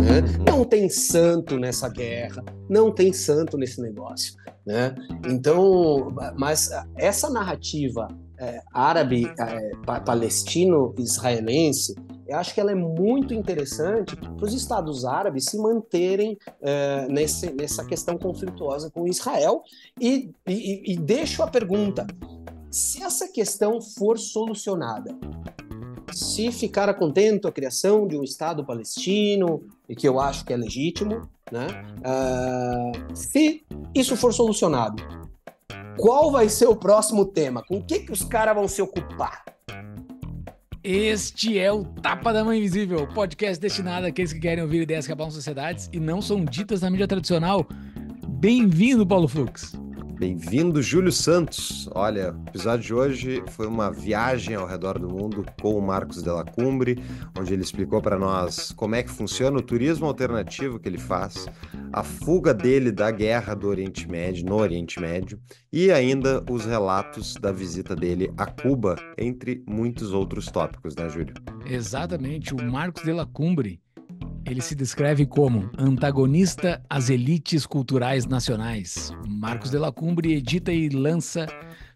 Né? Não tem santo nessa guerra, não tem santo nesse negócio. Né? Então, mas essa narrativa é, árabe, é, palestino-israelense, eu acho que ela é muito interessante para os estados árabes se manterem é, nesse, nessa questão conflituosa com Israel. E, e, e deixo a pergunta: se essa questão for solucionada se ficara contento a criação de um Estado palestino, e que eu acho que é legítimo, né? Uh, se isso for solucionado, qual vai ser o próximo tema? Com o que, que os caras vão se ocupar? Este é o Tapa da Mãe Invisível, podcast destinado àqueles que querem ouvir ideias que abalam sociedades e não são ditas na mídia tradicional. Bem-vindo, Paulo Fux. Bem-vindo, Júlio Santos. Olha, o episódio de hoje foi uma viagem ao redor do mundo com o Marcos Della Cumbre, onde ele explicou para nós como é que funciona o turismo alternativo que ele faz, a fuga dele da guerra do Oriente Médio, no Oriente Médio, e ainda os relatos da visita dele a Cuba, entre muitos outros tópicos, né, Júlio? Exatamente, o Marcos Della Cumbre ele se descreve como antagonista às elites culturais nacionais. Marcos de la Cumbre edita e lança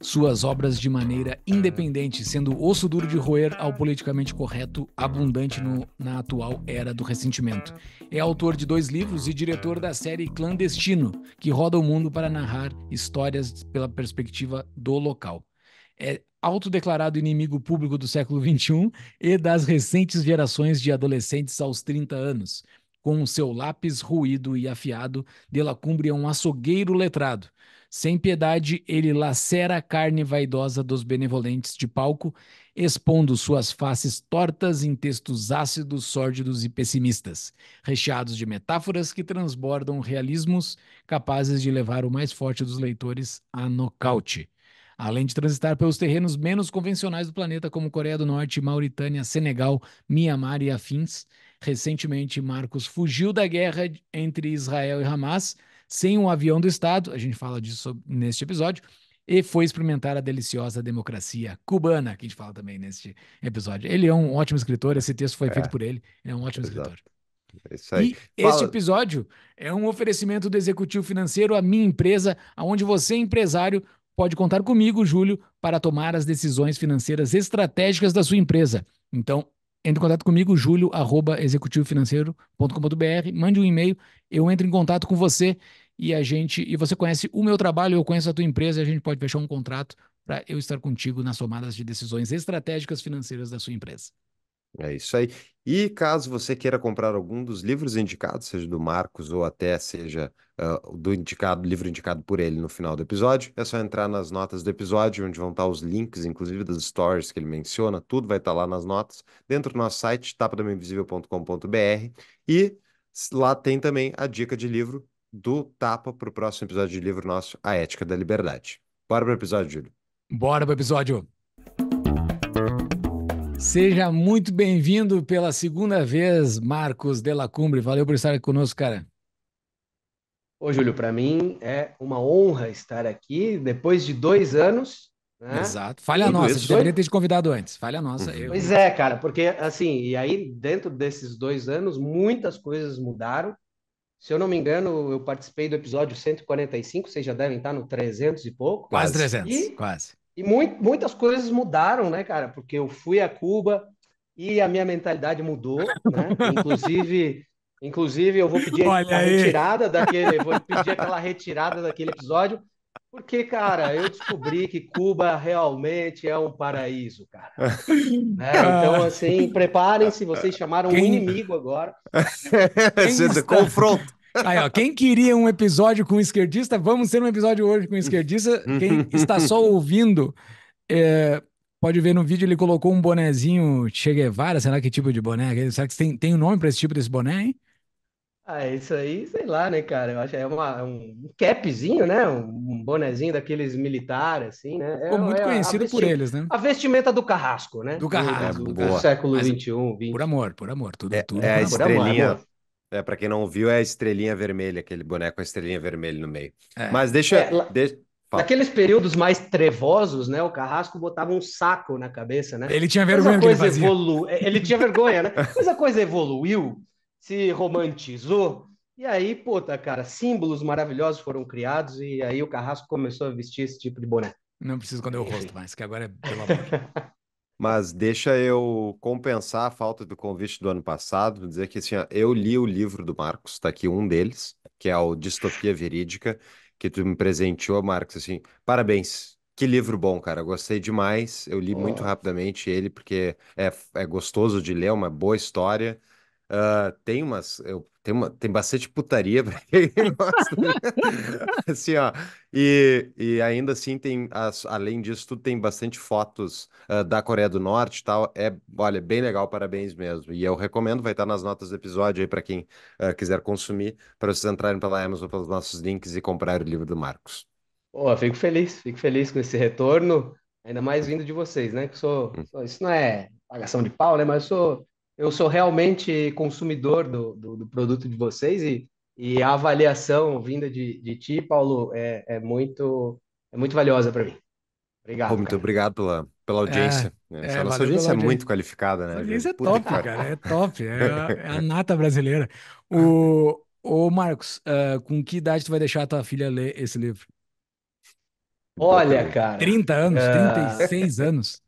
suas obras de maneira independente, sendo osso duro de roer ao politicamente correto abundante no, na atual era do ressentimento. É autor de dois livros e diretor da série Clandestino, que roda o mundo para narrar histórias pela perspectiva do local é autodeclarado inimigo público do século XXI e das recentes gerações de adolescentes aos 30 anos. Com seu lápis ruído e afiado, Dela Cumbre é um açougueiro letrado. Sem piedade, ele lacera a carne vaidosa dos benevolentes de palco, expondo suas faces tortas em textos ácidos, sórdidos e pessimistas, recheados de metáforas que transbordam realismos capazes de levar o mais forte dos leitores a nocaute além de transitar pelos terrenos menos convencionais do planeta, como Coreia do Norte, Mauritânia, Senegal, Mianmar e afins. Recentemente, Marcos fugiu da guerra entre Israel e Hamas sem um avião do Estado, a gente fala disso neste episódio, e foi experimentar a deliciosa democracia cubana, que a gente fala também neste episódio. Ele é um ótimo escritor, esse texto foi é, feito por ele, ele é um ótimo exato. escritor. É isso aí. E Fala... este episódio é um oferecimento do Executivo Financeiro, a minha empresa, aonde você, empresário, pode contar comigo, Júlio, para tomar as decisões financeiras estratégicas da sua empresa. Então, entre em contato comigo, julio@executivofinanceiro.com.br, mande um e-mail, eu entro em contato com você e a gente e você conhece o meu trabalho, eu conheço a tua empresa, e a gente pode fechar um contrato para eu estar contigo nas tomadas de decisões estratégicas financeiras da sua empresa. É isso aí. E caso você queira comprar algum dos livros indicados, seja do Marcos ou até seja uh, do indicado, livro indicado por ele no final do episódio, é só entrar nas notas do episódio, onde vão estar os links, inclusive das stories que ele menciona, tudo vai estar lá nas notas, dentro do nosso site, tapadaminvisível.com.br. E lá tem também a dica de livro do Tapa para o próximo episódio de livro nosso, A Ética da Liberdade. Bora para o episódio, Júlio. Bora para o episódio. Seja muito bem-vindo pela segunda vez, Marcos la Cumbre. Valeu por estar aqui conosco, cara. Ô, Júlio, para mim é uma honra estar aqui depois de dois anos. Né? Exato. Falha e nossa, isso deveria ter te convidado antes. Falha nossa. Uhum. Eu... Pois é, cara, porque assim, e aí dentro desses dois anos, muitas coisas mudaram. Se eu não me engano, eu participei do episódio 145, vocês já devem estar no 300 e pouco. Quase 300, e... quase. E muito, muitas coisas mudaram, né, cara? Porque eu fui a Cuba e a minha mentalidade mudou, né? Inclusive, inclusive eu vou pedir Olha a aí. retirada daquele, vou pedir aquela retirada daquele episódio, porque, cara, eu descobri que Cuba realmente é um paraíso, cara. Né? Então, ah. assim, preparem-se, vocês chamaram Quem... um inimigo agora. Quem Confronto. Aí, ó, quem queria um episódio com um esquerdista, vamos ter um episódio hoje com um esquerdista. Quem está só ouvindo, é, pode ver no vídeo, ele colocou um bonezinho Che Guevara, sei lá que tipo de boné. Será que tem, tem um nome para esse tipo desse boné, hein? Ah, isso aí, sei lá, né, cara? Eu acho que é uma, é um capzinho, né? Um bonezinho daqueles militares, assim, né? É, muito é conhecido por eles, né? A vestimenta do Carrasco, né? Do Carrasco. Do, do, do século XXI, XX. Por amor, por amor. Tudo, é, tudo é a amor. estrelinha, amor. É, para quem não viu, é a estrelinha vermelha, aquele boneco com a estrelinha vermelha no meio. É. Mas deixa. É, la... Naqueles períodos mais trevosos, né? O Carrasco botava um saco na cabeça, né? Ele tinha vergonha. Mas coisa evolu... É, ele tinha vergonha, né? Mas a coisa evoluiu, se romantizou. E aí, puta, cara, símbolos maravilhosos foram criados e aí o Carrasco começou a vestir esse tipo de boné. Não preciso esconder o rosto mais, que agora é pelo amor. Mas deixa eu compensar a falta do convite do ano passado, dizer que assim, eu li o livro do Marcos, está aqui um deles, que é o Distopia Verídica, que tu me presenteou, Marcos, assim, parabéns. Que livro bom, cara. Gostei demais. Eu li oh. muito rapidamente ele, porque é, é gostoso de ler, é uma boa história. Uh, tem umas. Eu tem, uma, tem bastante putaria pra quem gosta. Né? assim, ó. E, e ainda assim, tem, as, além disso, tudo tem bastante fotos uh, da Coreia do Norte e tal. É, olha, bem legal, parabéns mesmo. E eu recomendo, vai estar nas notas do episódio aí para quem uh, quiser consumir, para vocês entrarem pela Amazon pelos nossos links e comprar o livro do Marcos. Pô, fico feliz, fico feliz com esse retorno, ainda mais vindo de vocês, né? Que sou, hum. sou isso não é pagação de pau, né? Mas eu sou eu sou realmente consumidor do, do, do produto de vocês e, e a avaliação vinda de, de ti, Paulo, é, é muito é muito valiosa para mim. Obrigado. Pô, muito cara. obrigado pela, pela é, né? é, audiência. É, é, nossa audiência é muito qualificada, né? A audiência é top, cara. É cara. É top. É a, é a nata brasileira. O, o Marcos, uh, com que idade tu vai deixar a tua filha ler esse livro? Olha, cara. 30 anos, uh... Ah. 36 anos.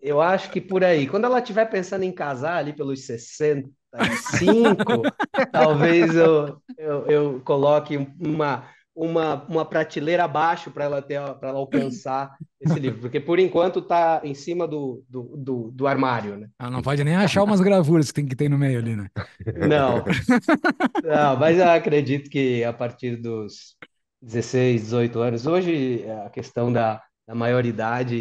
Eu acho que por aí. Quando ela estiver pensando em casar ali pelos 65, talvez eu, eu, eu, coloque uma, uma, uma prateleira abaixo para ela ter para ela alcançar esse livro. Porque por enquanto está em cima do, do, do, do, armário, né? Ela não pode nem achar umas gravuras que tem que ter no meio ali, né? Não. não, mas eu acredito que a partir dos 16, 18 anos, hoje a questão da da maioridade,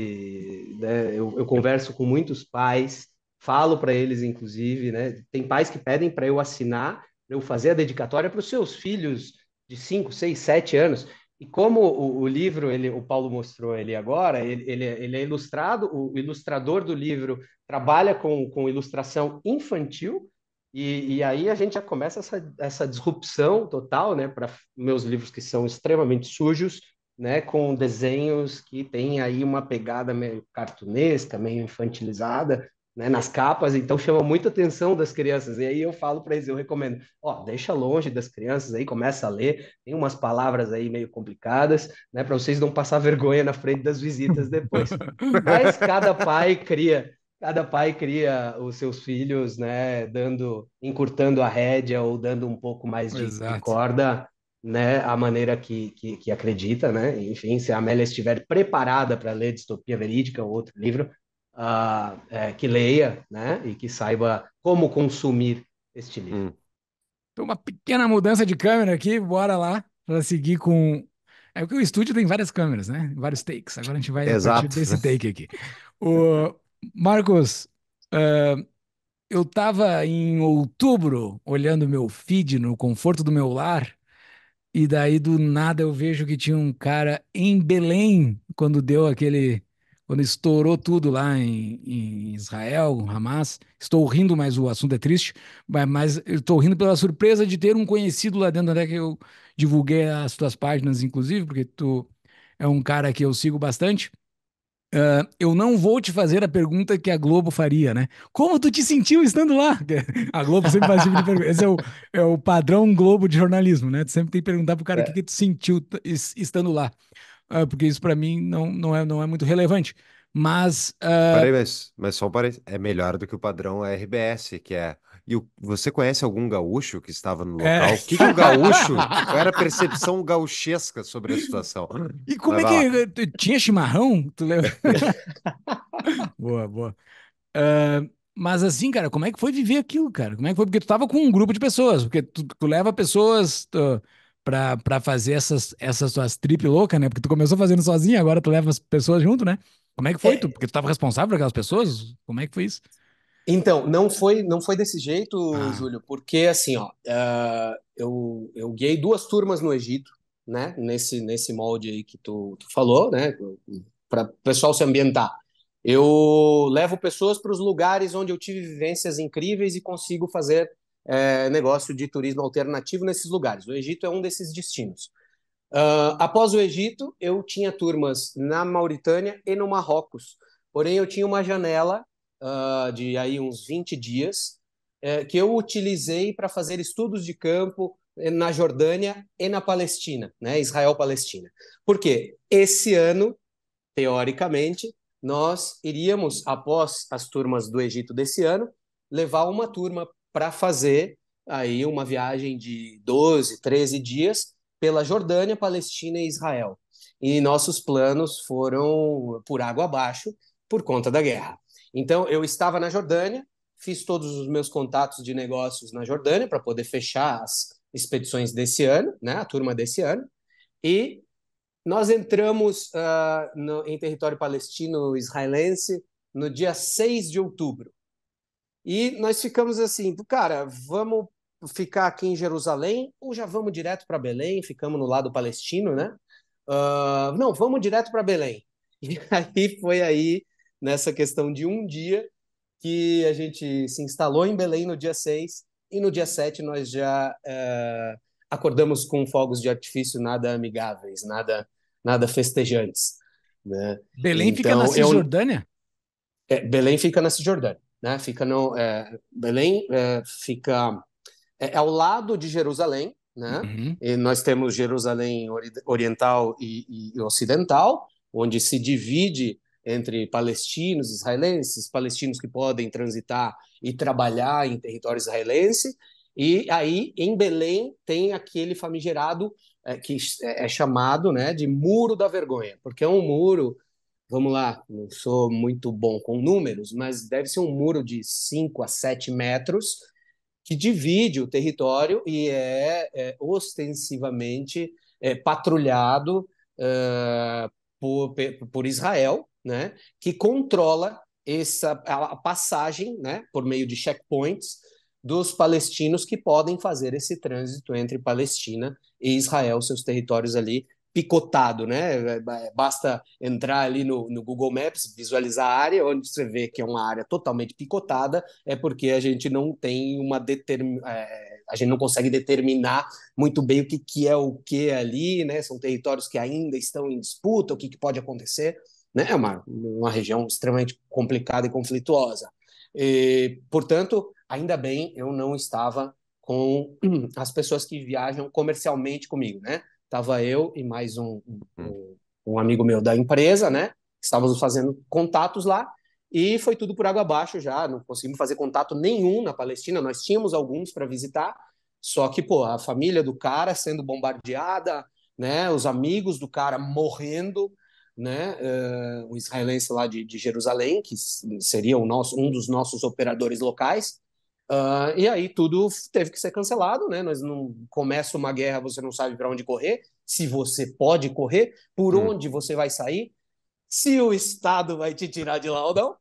né? eu, eu converso com muitos pais, falo para eles, inclusive, né? Tem pais que pedem para eu assinar, eu fazer a dedicatória para os seus filhos de 5, 6, 7 anos. E como o, o, livro, ele, o Paulo mostrou ele agora, ele, ele, ele, é ilustrado, o ilustrador do livro trabalha com, com ilustração infantil, e, e aí a gente já começa essa, essa disrupção total, né, para meus livros que são extremamente sujos, né, com desenhos que tem aí uma pegada meio cartunesca, meio infantilizada, né, nas capas, então chama muita atenção das crianças. E aí eu falo para eles, eu recomendo, ó, deixa longe das crianças aí, começa a ler, tem umas palavras aí meio complicadas, né, para vocês não passar vergonha na frente das visitas depois. Mas cada pai cria, cada pai cria os seus filhos, né, dando, encurtando a rédea ou dando um pouco mais de, de corda né, a maneira que, que, que acredita, né? Enfim, se a Amélia estiver preparada para ler Distopia Verídica ou outro livro, uh, é, que leia, né? E que saiba como consumir este livro. Hum. uma pequena mudança de câmera aqui, bora lá para seguir com. É que o estúdio tem várias câmeras, né? Vários takes. Agora a gente vai Exato. desse take aqui. O Marcos, uh, eu estava em outubro olhando meu feed no conforto do meu lar e daí do nada eu vejo que tinha um cara em Belém, quando deu aquele. Quando estourou tudo lá em, em Israel, Hamas. Estou rindo, mas o assunto é triste. Mas, mas estou rindo pela surpresa de ter um conhecido lá dentro, até que eu divulguei as tuas páginas, inclusive, porque tu é um cara que eu sigo bastante. Uh, eu não vou te fazer a pergunta que a Globo faria, né? Como tu te sentiu estando lá? A Globo sempre faz esse tipo de pergunta. Esse é o, é o, padrão Globo de jornalismo, né? Tu sempre tem que perguntar pro cara é. o que, é. que tu sentiu estando lá. Uh, porque isso para mim não, não, é, não é muito relevante. Mas. Uh... Ah, Peraí, mas, mas só um parênteses. É melhor do que o padrão RBS, que é e o, você conhece algum gaúcho que estava no é. local? É. O que, que o gaúcho. Qual era a percepção gauchesca sobre a situação? E como Vai é lá. que. Eh, tinha chimarrão? Tu lembra? boa, boa. Uh, mas assim, cara, como é que foi viver aquilo, cara? Como é que foi? Porque tu estava com um grupo de pessoas, porque tu, tu leva pessoas. Tu para fazer essas, essas suas tripes loucas, né? Porque tu começou fazendo sozinho, agora tu leva as pessoas junto, né? Como é que foi? É, tu, porque tu estava responsável por aquelas pessoas? Como é que foi isso? Então, não foi, não foi desse jeito, ah. Júlio, porque assim, ó, uh, eu, eu guiei duas turmas no Egito, né? Nesse, nesse molde aí que tu, tu falou, né? Para o pessoal se ambientar. Eu levo pessoas para os lugares onde eu tive vivências incríveis e consigo fazer é, negócio de turismo alternativo nesses lugares. O Egito é um desses destinos. Uh, após o Egito, eu tinha turmas na Mauritânia e no Marrocos. Porém, eu tinha uma janela uh, de aí uns 20 dias, é, que eu utilizei para fazer estudos de campo eh, na Jordânia e na Palestina, né? Israel-Palestina. Por quê? Esse ano, teoricamente, nós iríamos, após as turmas do Egito desse ano, levar uma turma para fazer aí uma viagem de 12, 13 dias pela Jordânia, Palestina e Israel. E nossos planos foram por água abaixo por conta da guerra. Então, eu estava na Jordânia, fiz todos os meus contatos de negócios na Jordânia para poder fechar as expedições desse ano, né, a turma desse ano, e nós entramos uh, no, em território palestino-israelense no dia 6 de outubro. E nós ficamos assim, cara, vamos ficar aqui em Jerusalém ou já vamos direto para Belém? Ficamos no lado palestino, né? Uh, não, vamos direto para Belém. E aí foi aí nessa questão de um dia que a gente se instalou em Belém no dia 6 e no dia 7 nós já é, acordamos com fogos de artifício nada amigáveis, nada, nada festejantes. Né? Belém então, fica na Cisjordânia? Eu, é, Belém fica na Cisjordânia. Né? Fica no, é, Belém é, fica é, é, ao lado de Jerusalém, né? Uhum. E nós temos Jerusalém Oriental e, e Ocidental, onde se divide entre palestinos, israelenses, palestinos que podem transitar e trabalhar em território israelense. E aí, em Belém, tem aquele famigerado é, que é, é chamado né, de Muro da Vergonha, porque é um muro, vamos lá, não sou muito bom com números, mas deve ser um muro de 5 a 7 metros que divide o território e é, é ostensivamente é, patrulhado por, por Israel, né, que controla essa a passagem, né, por meio de checkpoints dos palestinos que podem fazer esse trânsito entre Palestina e Israel, seus territórios ali picotado, né? É, é, basta entrar ali no, no, Google Maps, visualizar a área, onde você vê que é uma área totalmente picotada, é porque a gente não tem uma determin... É, a gente não consegue determinar muito bem o que, que é o que é ali, né? São territórios que ainda estão em disputa, o que, que pode acontecer né? É uma, uma região extremamente complicada e conflituosa. E, portanto, ainda bem eu não estava com as pessoas que viajam comercialmente comigo, né? Tava eu e mais um, hum. um, um amigo meu da empresa, né? Estávamos fazendo contatos lá e foi tudo por água abaixo já. Não conseguimos fazer contato nenhum na Palestina. Nós tínhamos alguns para visitar, só que pô, a família do cara sendo bombardeada, né? Os amigos do cara morrendo né, eh, um israelense lá de, de Jerusalém, que seria nosso, um dos nossos operadores locais. Uh, e aí tudo teve que ser cancelado, né? Nós não começa uma guerra, você não sabe para onde correr, se você pode correr, por uhum. onde você vai sair, se o Estado vai te tirar de lá ou não.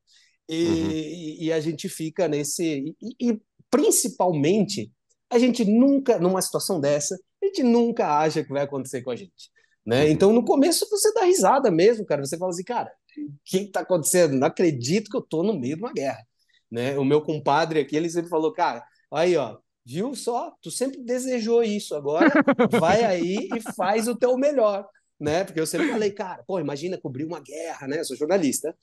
E, uhum. e, e a gente fica nesse. E, e principalmente, a gente nunca, numa situação dessa, a gente nunca acha que vai acontecer com a gente. Né? Uhum. Então, no começo, você dá risada mesmo, cara. Você fala assim, cara, o que está acontecendo? Não acredito que eu estou no meio de uma guerra. Né? O meu compadre aqui, ele sempre falou, cara, aí, ó, viu só? Tu sempre desejou isso, agora vai aí e faz o teu melhor, né? Porque eu sempre falei, cara, pô, imagina cobrir uma guerra, né? Eu sou jornalista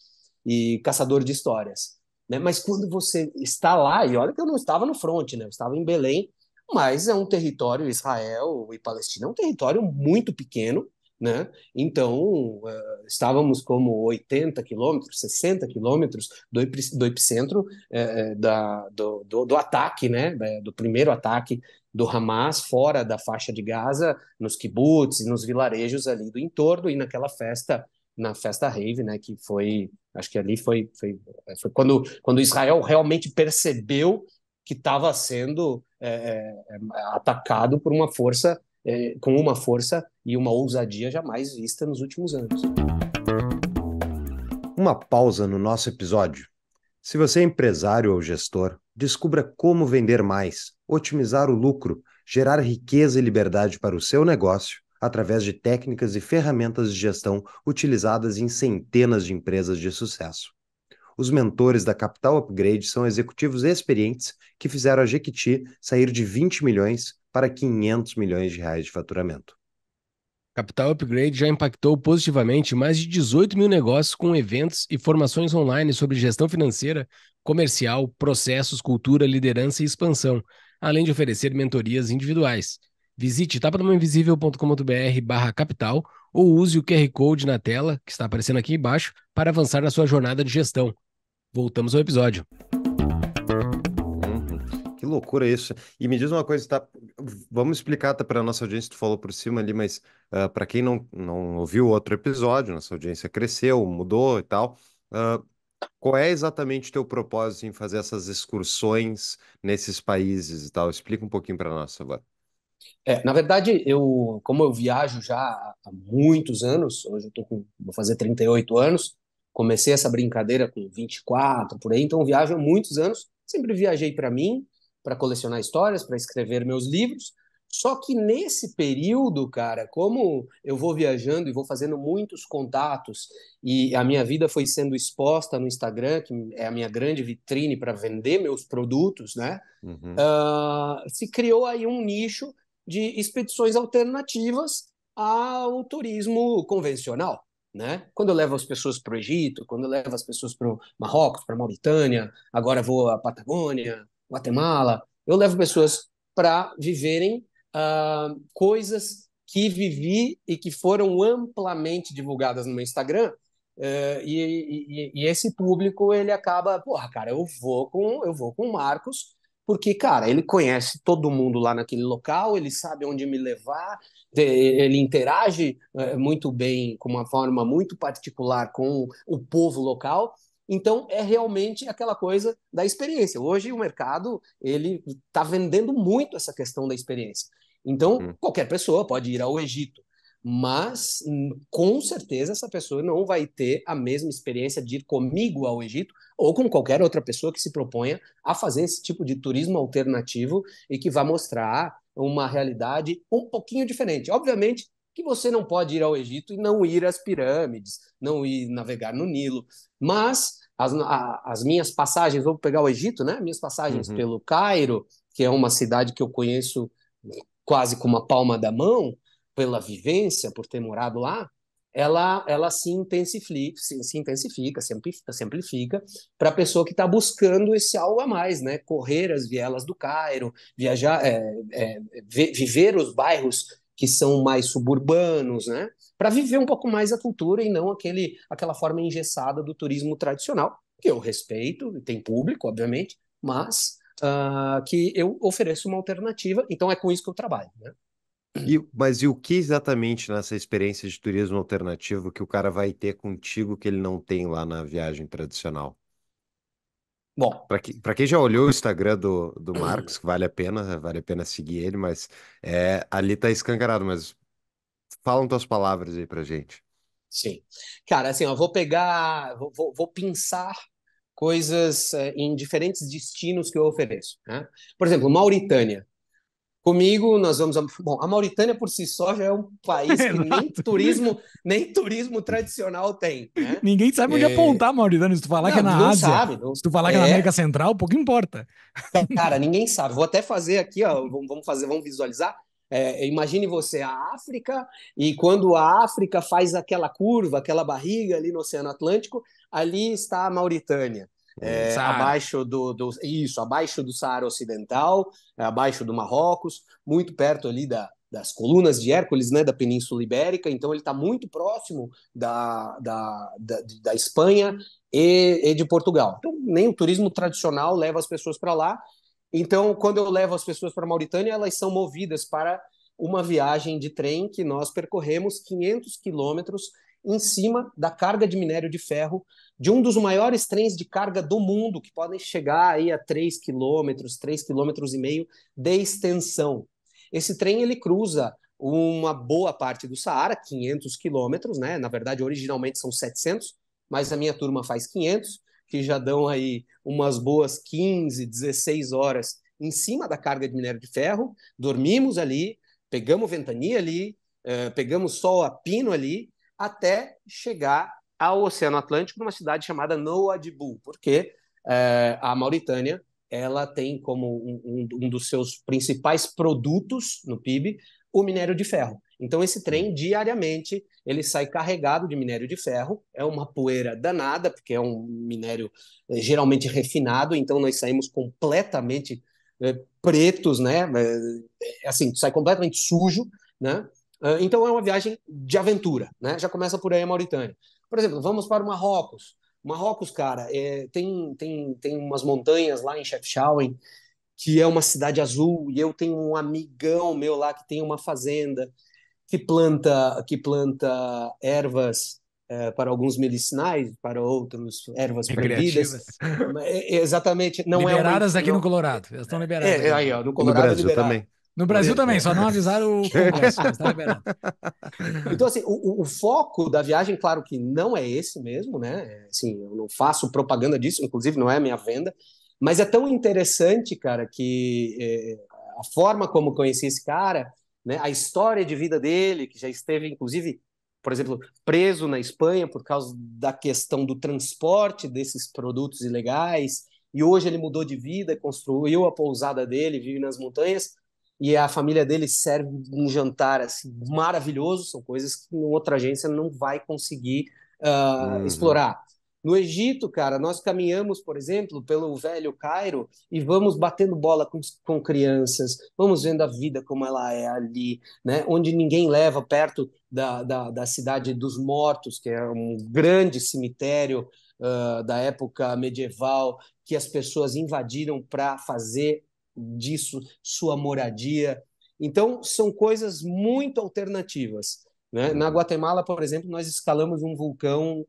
e caçador de histórias, né? Mas quando você está lá, e olha que eu não estava no front, né? Eu estava em Belém, mas é um território, Israel e Palestina é um território muito pequeno, né? Então, uh, estávamos como 80 quilômetros, 60 quilômetros do, do epicentro eh, eh, da, do, do, do, ataque, né? do primeiro ataque do Hamas, fora da faixa de Gaza, nos kibbutz, nos vilarejos ali do entorno e naquela festa, na festa rave, né? que foi, acho que ali foi, foi, foi quando, quando Israel realmente percebeu que estava sendo é, é, é, atacado por uma força, é, com uma força e uma ousadia jamais vista nos últimos anos. Uma pausa no nosso episódio. Se você é empresário ou gestor, descubra como vender mais, otimizar o lucro, gerar riqueza e liberdade para o seu negócio através de técnicas e ferramentas de gestão utilizadas em centenas de empresas de sucesso. Os mentores da Capital Upgrade são executivos experientes que fizeram a Jequiti sair de 20 milhões para 500 milhões de reais de faturamento. Capital Upgrade já impactou positivamente mais de 18 mil negócios com eventos e formações online sobre gestão financeira, comercial, processos, cultura, liderança e expansão, além de oferecer mentorias individuais. Visite tapadamainvisível.com.br barra capital ou use o QR Code na tela, que está aparecendo aqui embaixo, para avançar na sua jornada de gestão. Voltamos ao episódio. Uhum. Que loucura isso. E me diz uma coisa, tá? Vamos explicar tá, para a nossa audiência, tu falou por cima ali, mas uh, ah, para quem não, não ouviu outro episódio, nossa audiência cresceu, mudou e tal. Uh, qual é exatamente o teu propósito em fazer essas excursões nesses países e tal? Explica um pouquinho para nós agora. É, na verdade, eu, como eu viajo já há muitos anos, hoje eu tô com, vou fazer 38 anos, comecei essa brincadeira com 24, por aí, então viajo há muitos anos. Sempre viajei para mim, para colecionar histórias, para escrever meus livros. Só que nesse período, cara, como eu vou viajando e vou fazendo muitos contatos e a minha vida foi sendo exposta no Instagram, que é a minha grande vitrine para vender meus produtos, né? Uhum. Uh, se criou aí um nicho de expedições alternativas ao turismo convencional. Né? Quando eu levo as pessoas para o Egito, quando eu levo as pessoas para o Marrocos, para a Mauritânia, agora vou à Patagônia, Guatemala, eu levo pessoas para viverem uh, coisas que vivi e que foram amplamente divulgadas no meu Instagram. Uh, e, e, e, esse público ele acaba, porra, cara, eu vou com eu vou com o Marcos porque, cara, ele conhece todo mundo lá naquele local, ele sabe onde me levar, ele interage é, muito bem, com uma forma muito particular com o povo local. Então é realmente aquela coisa da experiência. Hoje o mercado ele está vendendo muito essa questão da experiência. Então hum. qualquer pessoa pode ir ao Egito, mas hum, com certeza essa pessoa não vai ter a mesma experiência de ir comigo ao Egito ou com qualquer outra pessoa que se proponha a fazer esse tipo de turismo alternativo e que vá mostrar uma realidade um pouquinho diferente. Obviamente que você não pode ir ao Egito e não ir às pirâmides, não ir navegar no Nilo, mas as, a, as minhas passagens, vou pegar o Egito, né? Minhas passagens uhum. pelo Cairo, que é uma cidade que eu conheço quase com uma palma da mão, pela vivência, por ter morado lá, ela, ela se intensifica, se, se intensifica, se amplifica, para a pessoa que está buscando esse algo a mais, né? Correr as vielas do Cairo, viajar, é, é, viver os bairros que são mais suburbanos, né? Para viver um pouco mais a cultura e não aquele, aquela forma engessada do turismo tradicional, que eu respeito, tem público, obviamente, mas uh, que eu ofereço uma alternativa, então é com isso que eu trabalho, né? E, mas e o que exatamente nessa experiência de turismo alternativo que o cara vai ter contigo que ele não tem lá na viagem tradicional? Bom, para que, para quem já olhou o Instagram do, do Marcos, vale a pena, vale a pena seguir ele, mas é, ali tá escancarado, mas falam tuas palavras aí pra gente. Sim. Cara, assim, ó, vou pegar, vou, vou, vou pensar coisas é, em diferentes destinos que eu ofereço. Né? Por exemplo, Mauritânia. Comigo, nós vamos. A... Bom, a Mauritânia por si só já é um país que nem turismo, nem turismo tradicional tem. Né? Ninguém sabe onde é... apontar a Mauritânia. Se tu falar não, que é na Ásia, sabe, não... se tu falar que é na é. América Central, pouco importa. Então, cara, ninguém sabe. Vou até fazer aqui, ó. Vamos fazer, vamos visualizar. É, imagine você a África, e quando a África faz aquela curva, aquela barriga ali no Oceano Atlântico, ali está a Mauritânia é, é abaixo do, do, isso, abaixo do Saara Ocidental, é, abaixo do Marrocos, muito perto ali da, das colunas de Hércules, né, da Península Ibérica. Então ele está muito próximo da, da, da, da Espanha e, e de Portugal. Então nem o turismo tradicional leva as pessoas para lá. Então quando eu levo as pessoas para a Mauritânia, elas são movidas para uma viagem de trem que nós percorremos 500 quilômetros em cima da carga de minério de ferro de um dos maiores trens de carga do mundo, que podem chegar aí a 3 quilômetros, 3 quilômetros e meio de extensão. Esse trem ele cruza uma boa parte do Saara, 500 quilômetros, né? Na verdade, originalmente são 700, mas a minha turma faz 500, que já dão aí umas boas 15, 16 horas em cima da carga de minério de ferro. Dormimos ali, pegamos ventania ali, eh, pegamos sol a pino ali até chegar ao Oceano Atlântico, numa cidade chamada Nouadhibou, porque é, a Mauritânia ela tem como um, um, dos seus principais produtos no PIB o minério de ferro. Então esse trem diariamente ele sai carregado de minério de ferro, é uma poeira danada porque é um minério é, geralmente refinado, então nós saímos completamente é, pretos, né? É, é, assim sai completamente sujo, né? Ah, então é uma viagem de aventura, né? Já começa por aí a Mauritânia. Por exemplo, vamos para o Marrocos. Marrocos, cara, é, tem, tem, tem umas montanhas lá em Chefchaouen, que é uma cidade azul, e eu tenho um amigão meu lá que tem uma fazenda que planta, que planta ervas é, para alguns medicinais, para outros ervas proibidas. É, exatamente. Não liberadas é uma, aqui não, no Colorado. Elas estão é, liberadas. É, aí, ó, no Colorado, no Brasil liberado. também. No Brasil também, só não avisaram o Congresso, mas tá Então, assim, o, o, foco da viagem, claro que não é esse mesmo, né? É, assim, eu não faço propaganda disso, inclusive não é a minha venda, mas é tão interessante, cara, que é, a forma como conheci esse cara, né, a história de vida dele, que já esteve, inclusive, por exemplo, preso na Espanha por causa da questão do transporte desses produtos ilegais, e hoje ele mudou de vida, construiu a pousada dele, vive nas montanhas e a família dele serve um jantar assim, maravilhoso, são coisas que outra agência não vai conseguir uh, uhum. explorar. No Egito, cara, nós caminhamos, por exemplo, pelo velho Cairo e vamos batendo bola com, com crianças, vamos vendo a vida como ela é ali, né? onde ninguém leva perto da, da, da cidade dos mortos, que é um grande cemitério uh, da época medieval, que as pessoas invadiram para fazer disso, sua moradia. Então, são coisas muito alternativas. Né? Na uhum. Guatemala, por exemplo, nós escalamos um vulcão uh,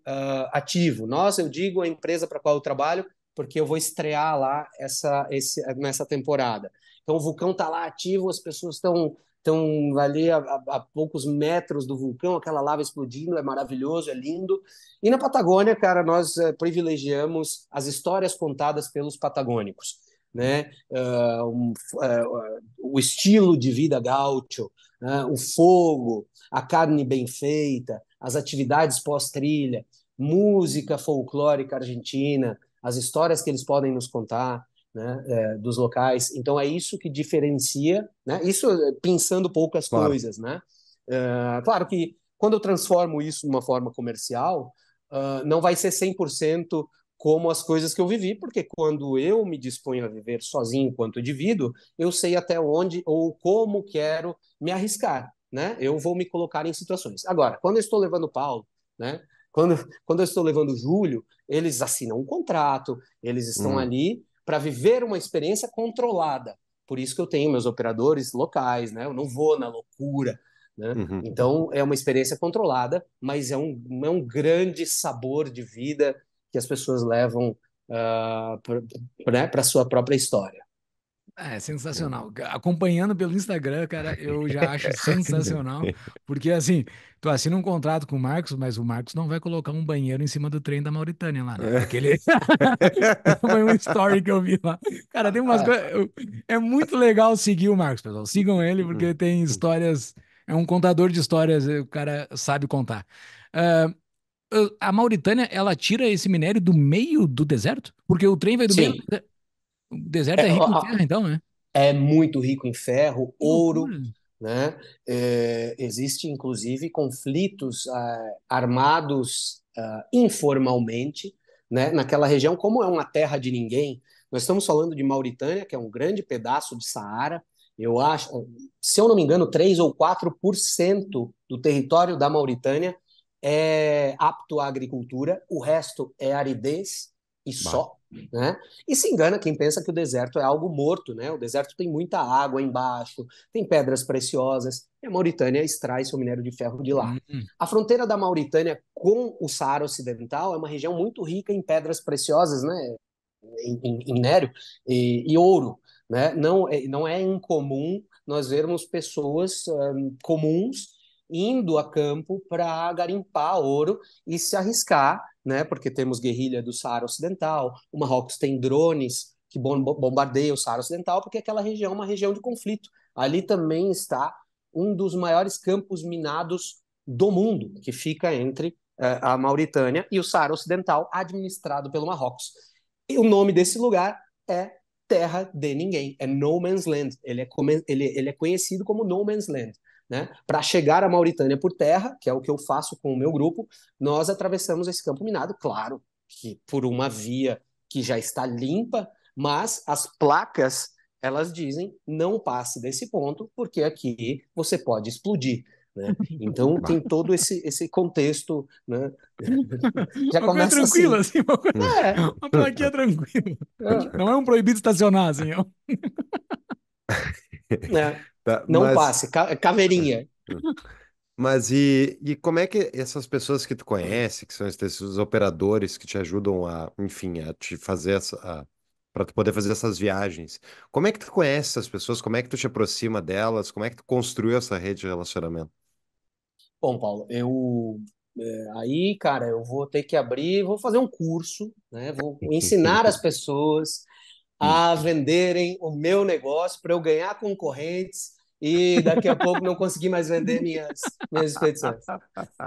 ativo. Nossa, eu digo a empresa para qual eu trabalho, porque eu vou estrear lá essa, esse, nessa temporada. Então, o vulcão está lá ativo, as pessoas estão estão ali a, a, a, poucos metros do vulcão, aquela lava explodindo, é maravilhoso, é lindo. E na Patagônia, cara, nós eh, privilegiamos as histórias contadas pelos patagônicos né? Uh, um, uh, o estilo de vida gaúcho, né? o fogo, a carne bem feita, as atividades pós-trilha, música folclórica argentina, as histórias que eles podem nos contar. Né, é, dos locais. Então é isso que diferencia, né? Isso eh, pensando poucas claro. coisas, né? É, claro que quando eu transformo isso numa forma comercial, uh, não vai ser 100% como as coisas que eu vivi, porque quando eu me disponho a viver sozinho enquanto indivíduo, eu sei até onde ou como quero me arriscar, né? Eu vou me colocar em situações. Agora, quando eu estou levando Paulo, né? Quando, quando eu estou levando Júlio, eles assinam um contrato, eles estão hum. ali para viver uma experiência controlada. Por isso que eu tenho meus operadores locais, né? Eu não vou na loucura, né? Uhum. Então, é uma experiência controlada, mas é um, é um grande sabor de vida que as pessoas levam uh, ah, para né, a sua própria história. É sensacional. Acompanhando pelo Instagram, cara, eu já acho sensacional. Porque, assim, tu assina um contrato com o Marcos, mas o Marcos não vai colocar um banheiro em cima do trem da Mauritânia lá, né? É. Aquele... Foi um story que eu vi lá. Cara, tem umas ah. coisas. É muito legal seguir o Marcos, pessoal. Sigam ele, porque uhum. tem histórias. É um contador de histórias, o cara sabe contar. Uh, a Mauritânia, ela tira esse minério do meio do deserto? Porque o trem vai do Sim. meio. O deserto é, é rico a, em ferro, então, né? É muito rico em ferro, ouro, né? É, existe, inclusive, conflitos uh, armados uh, informalmente, né? Naquela região, como é uma terra de ninguém, nós estamos falando de Mauritânia, que é um grande pedaço de Saara, eu acho, se eu não me engano, 3 ou 4% do território da Mauritânia é apto à agricultura, o resto é aridez e bah. só. Né? E se engana quem pensa que o deserto é algo morto, né? O deserto tem muita água embaixo, tem pedras preciosas, e a Mauritânia extrai seu minério de ferro de lá. Uhum. A fronteira da Mauritânia com o Saara Ocidental é uma região muito rica em pedras preciosas, né? Em, em, em minério e, e ouro. Né? Não, é, não é incomum nós vermos pessoas um, comuns indo a campo para garimpar ouro e se arriscar, né? Porque temos guerrilha do Saara Ocidental, o Marrocos tem drones que bombardeiam o Saara Ocidental, porque aquela região é uma região de conflito. Ali também está um dos maiores campos minados do mundo, que fica entre eh, a Mauritânia e o Saara Ocidental, administrado pelo Marrocos. E o nome desse lugar é Terra de Ninguém, é No Man's Land. Ele é, ele, ele é conhecido como No Man's Land né, para chegar à Mauritânia por terra, que é o que eu faço com o meu grupo, nós atravessamos esse campo minado, claro, que por uma via que já está limpa, mas as placas elas dizem não passe desse ponto, porque aqui você pode explodir. Né? Então tem todo esse, esse contexto, né? Já começa tranquila, assim. assim uma, é. plaquinha é. tranquila. É. Não é um proibido estacionar, assim. É. Tá, não mas... passe, caveirinha. É, mas e, e como é que essas pessoas que tu conhece, que são esses operadores que te ajudam a, enfim, a te fazer essa, para tu poder fazer essas viagens, como é que tu conhece essas pessoas? Como é que tu te aproxima delas? Como é que tu construiu essa rede de relacionamento? Bom, Paulo, eu é, aí, cara, eu vou ter que abrir, vou fazer um curso, né? Vou ensinar as pessoas Hum. a venderem o meu negócio para eu ganhar concorrentes e daqui a pouco não conseguir mais vender minhas, minhas expedições.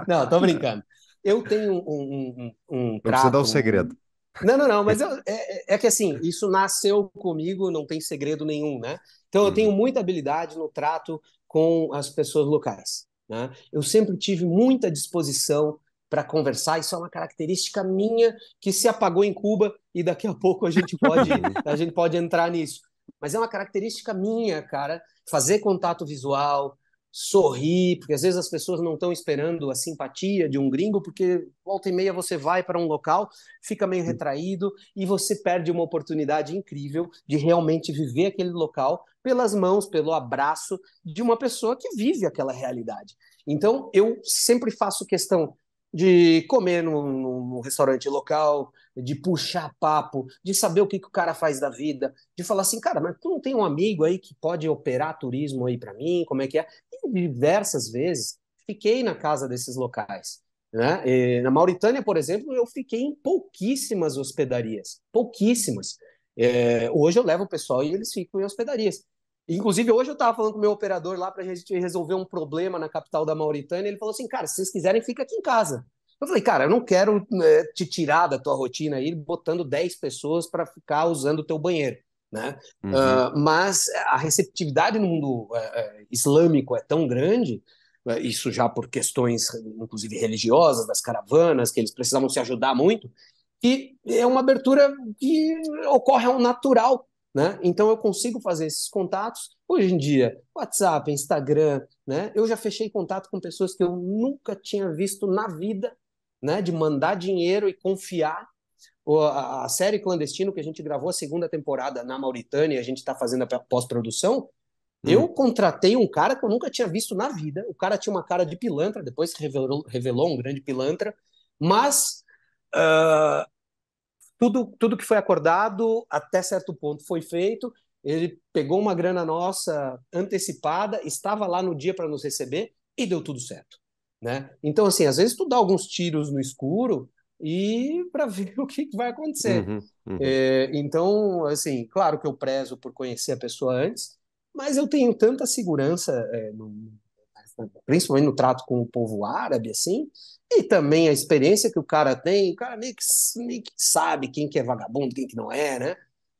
Não, tô brincando. Eu tenho um, um, um, trato... Não dar um segredo. Não, não, não, mas eu, é, é, é, que assim, isso nasceu comigo, não tem segredo nenhum, né? Então eu uhum. tenho muita habilidade no trato com as pessoas locais. Né? Eu sempre tive muita disposição para conversar. Isso é uma característica minha que se apagou em Cuba e daqui a pouco a gente pode, a gente pode entrar nisso. Mas é uma característica minha, cara, fazer contato visual, sorrir, porque às vezes as pessoas não estão esperando a simpatia de um gringo, porque volta e meia você vai para um local, fica meio retraído e você perde uma oportunidade incrível de realmente viver aquele local pelas mãos, pelo abraço de uma pessoa que vive aquela realidade. Então, eu sempre faço questão de comer num, num, restaurante local, de puxar papo, de saber o que, que o cara faz da vida, de falar assim, cara, mas tu não tem um amigo aí que pode operar turismo aí para mim? Como é que é? E diversas vezes fiquei na casa desses locais. Né? E, na Mauritânia, por exemplo, eu fiquei em pouquíssimas hospedarias, pouquíssimas. É, hoje eu levo o pessoal e eles ficam em hospedarias. Inclusive, hoje eu estava falando com o meu operador lá para a gente resolver um problema na capital da Mauritânia. Ele falou assim: cara, se vocês quiserem, fica aqui em casa. Eu falei, cara, eu não quero né, te tirar da tua rotina aí, botando 10 pessoas para ficar usando o teu banheiro. Né? Uhum. Uh, mas a receptividade no mundo uh, islâmico é tão grande, uh, isso já por questões, inclusive religiosas, das caravanas, que eles precisavam se ajudar muito, que é uma abertura que ocorre ao natural né? Então eu consigo fazer esses contatos hoje em dia, WhatsApp, Instagram, né? Eu já fechei contato com pessoas que eu nunca tinha visto na vida, né? De mandar dinheiro e confiar. A série Clandestino que a gente gravou a segunda temporada na Mauritânia, a gente está fazendo a pós-produção. Hum. Eu contratei um cara que eu nunca tinha visto na vida. O cara tinha uma cara de pilantra, depois revelou, revelou um grande pilantra, mas uh, tudo, tudo que foi acordado até certo ponto foi feito. Ele pegou uma grana nossa antecipada, estava lá no dia para nos receber e deu tudo certo. Né? Então, assim, às vezes tu dá alguns tiros no escuro e para ver o que vai acontecer. Uhum, uhum. É, então, assim, claro que eu prezo por conhecer a pessoa antes, mas eu tenho tanta segurança é, no, principalmente no trato com o povo árabe, assim, e também a experiência que o cara tem, o cara meio que, meio que sabe quem que é vagabundo, quem que não é, né?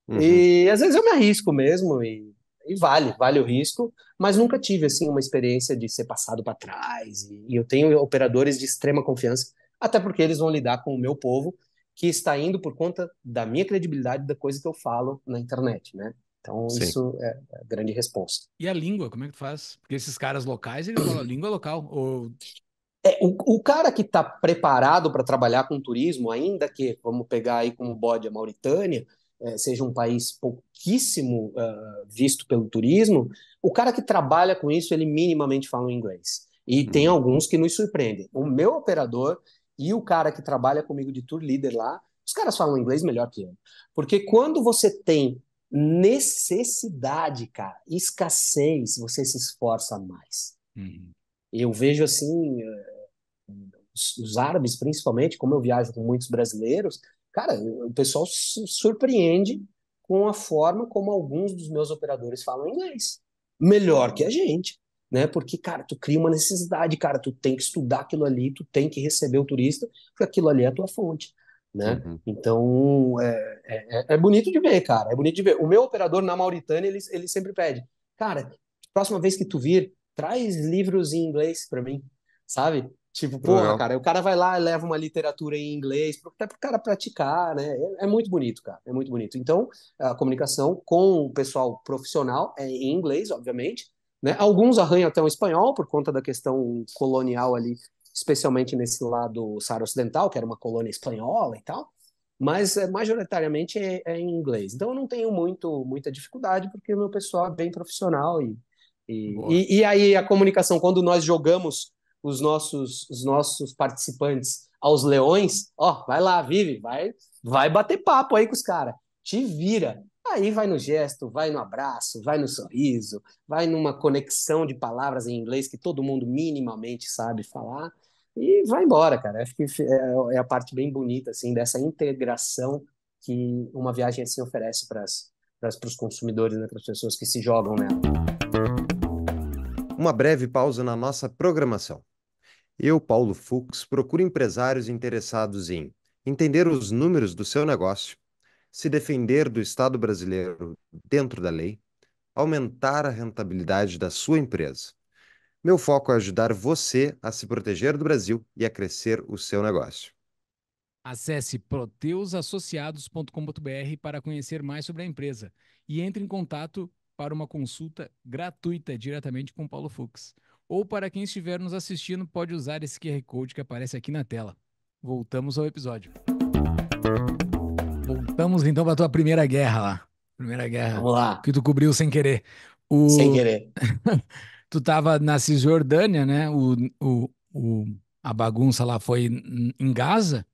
Uhum. E às vezes eu me arrisco mesmo e, e, vale, vale o risco, mas nunca tive assim uma experiência de ser passado para trás. E, e eu tenho operadores de extrema confiança, até porque eles vão lidar com o meu povo que está indo por conta da minha credibilidade da coisa que eu falo na internet, né? Então, Sim. isso é, é a grande resposta. E a língua, como é que tu faz? Porque esses caras locais, eles falam língua local. Ou... É, o, o cara que está preparado para trabalhar com turismo, ainda que, vamos pegar aí como bode a Mauritânia, é, seja um país pouquíssimo uh, visto pelo turismo, o cara que trabalha com isso, ele minimamente fala inglês. E uhum. tem alguns que nos surpreendem. O meu operador e o cara que trabalha comigo de tour leader lá, os caras falam inglês melhor que eu. Porque quando você tem necessidade, cara, escassez, você se esforça mais. Uhum. Eu vejo assim, os, os, árabes principalmente, como eu viajo com muitos brasileiros, cara, o pessoal se surpreende com a forma como alguns dos meus operadores falam inglês. Melhor que a gente, né? Porque, cara, tu cria uma necessidade, cara, tu tem que estudar aquilo ali, tu tem que receber o turista, porque aquilo ali é a tua fonte né? Uhum. Então é, é, é, é, bonito de ver, cara. É bonito de ver. O meu operador na Mauritânia ele, ele sempre pede, cara, próxima vez que tu vir, traz livros em inglês para mim, sabe? Tipo, porra, cara, o cara vai lá e leva uma literatura em inglês, até para o cara praticar, né? É, é, muito bonito, cara, é muito bonito. Então, a comunicação com o pessoal profissional é em inglês, obviamente, né? Alguns arranham até o espanhol, por conta da questão colonial ali especialmente nesse lado Saara Ocidental, que era uma colônia espanhola e tal, mas eh, majoritariamente é, é, em inglês. Então eu não tenho muito, muita dificuldade, porque o meu pessoal é bem profissional e, e, e, e aí a comunicação, quando nós jogamos os nossos, os nossos participantes aos leões, ó, vai lá, vive, vai, vai bater papo aí com os caras. Te vira, Aí vai no gesto, vai no abraço, vai no sorriso, vai numa conexão de palavras em inglês que todo mundo minimamente sabe falar e vai embora, cara. Acho que é, é a parte bem bonita assim dessa integração que uma viagem assim oferece para os consumidores, né, para as pessoas que se jogam nela. Uma breve pausa na nossa programação. Eu, Paulo Fux, procuro empresários interessados em entender os números do seu negócio se defender do Estado brasileiro dentro da lei, aumentar a rentabilidade da sua empresa. Meu foco é ajudar você a se proteger do Brasil e a crescer o seu negócio. Acesse proteusassociados.com.br para conhecer mais sobre a empresa e entre em contato para uma consulta gratuita diretamente com Paulo Fux. Ou para quem estiver nos assistindo, pode usar esse QR Code que aparece aqui na tela. Voltamos ao episódio. Vamos então para tua primeira guerra lá. Primeira guerra. Vamos lá. Que tu cobriu sem querer. O... Sem querer. tu estava na Cisjordânia, né? O, o, o, a bagunça lá foi em Gaza,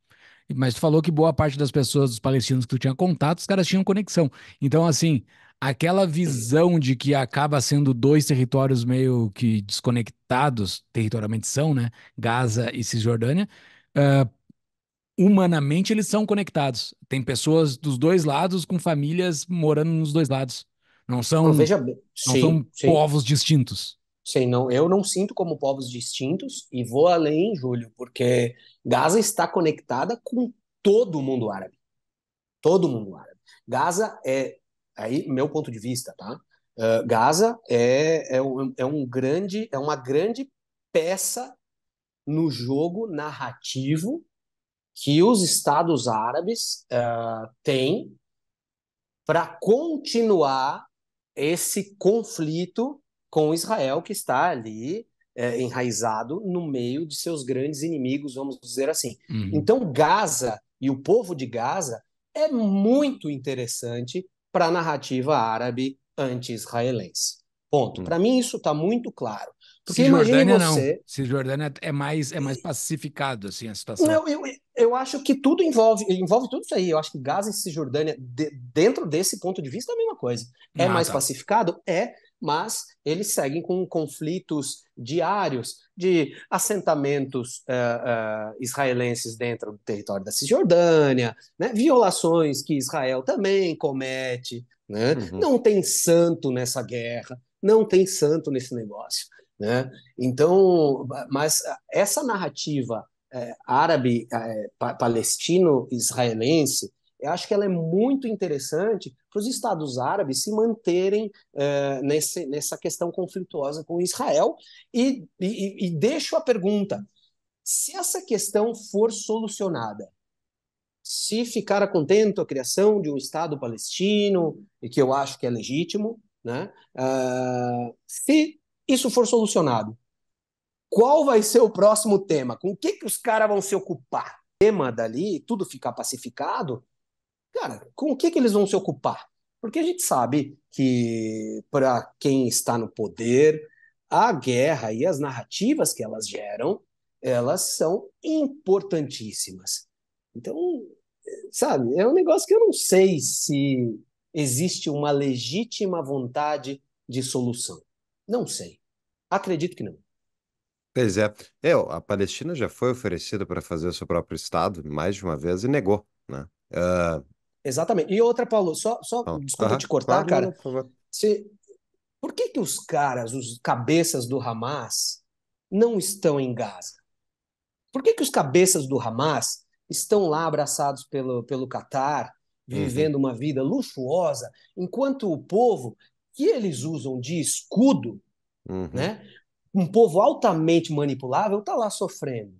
mas tu falou que boa parte das pessoas, dos palestinos que tu tinha contato, os caras tinham conexão. Então, assim, aquela visão de que acaba sendo dois territórios meio que desconectados, territorialmente são, né? Gaza e Cisjordânia, uh, humanamente eles são conectados. Tem pessoas dos dois lados com famílias morando nos dois lados. Não são, não, veja bem. não sim, são sim. povos distintos. Sim, não, eu não sinto como povos distintos e vou além, Júlio, porque Gaza está conectada com todo o mundo árabe. Todo mundo árabe. Gaza é, aí, meu ponto de vista, tá? Uh, Gaza é, é, um, é um grande, é uma grande peça no jogo narrativo que os Estados Árabes uh, têm para continuar esse conflito com Israel, que está ali uh, enraizado no meio de seus grandes inimigos, vamos dizer assim. Uhum. Então, Gaza e o povo de Gaza é muito interessante para a narrativa árabe anti-israelense. Ponto. Uhum. Para mim, isso está muito claro. Porque Jordânia você... não. Cisjordânia é mais, é mais pacificado, assim, a situação. Não, eu, eu acho que tudo envolve, envolve tudo isso aí. Eu acho que Gaza e Cisjordânia, de, dentro desse ponto de vista, é a mesma coisa. É ah, mais tá. pacificado? É, mas eles seguem com conflitos diários de assentamentos uh, uh, israelenses dentro do território da Cisjordânia, né? violações que Israel também comete. Né? Uhum. Não tem santo nessa guerra, não tem santo nesse negócio. Né? Então, mas essa narrativa é, árabe, é, pa palestino-israelense, eu acho que ela é muito interessante para os Estados árabes se manterem é, nesse, nessa questão conflituosa com Israel. E, e, e deixo a pergunta: se essa questão for solucionada, se ficar contento a criação de um Estado palestino, e que eu acho que é legítimo, né? Uh, se isso for solucionado, qual vai ser o próximo tema? Com o que, que os caras vão se ocupar? O tema dali, tudo ficar pacificado, cara, com o que, que eles vão se ocupar? Porque a gente sabe que, para quem está no poder, a guerra e as narrativas que elas geram, elas são importantíssimas. Então, sabe, é um negócio que eu não sei se existe uma legítima vontade de solução. Não sei. Acredito que não. Pois é. eu é, a Palestina já foi oferecida para fazer o seu próprio Estado mais de uma vez e negou, né? Uh... Exatamente. E outra, Paulo, só, só então, desculpa uh -huh, te cortar, claro, cara. Por, Se, por que, que os caras, os cabeças do Hamas, não estão em Gaza? Por que, que os cabeças do Hamas estão lá abraçados pelo, pelo Catar, vivendo uhum. uma vida luxuosa, enquanto o povo que eles usam de escudo Uhum. Né? Um povo altamente manipulável está lá sofrendo.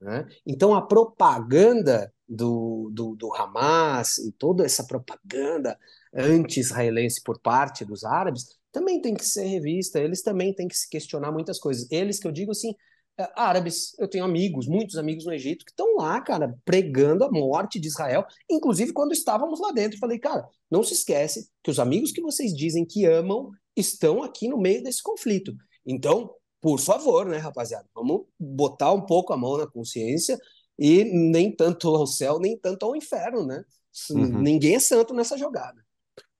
Né? Então, a propaganda do, do, do Hamas e toda essa propaganda anti-israelense por parte dos árabes também tem que ser revista, eles também têm que se questionar muitas coisas. Eles que eu digo assim, é, árabes, eu tenho amigos, muitos amigos no Egito, que estão lá, cara, pregando a morte de Israel. Inclusive, quando estávamos lá dentro, falei, cara, não se esquece que os amigos que vocês dizem que amam estão aqui no meio desse conflito. Então, por favor, né, rapaziada, vamos botar um pouco a mão na consciência e nem tanto ao céu, nem tanto ao inferno, né? Uhum. Ninguém é santo nessa jogada.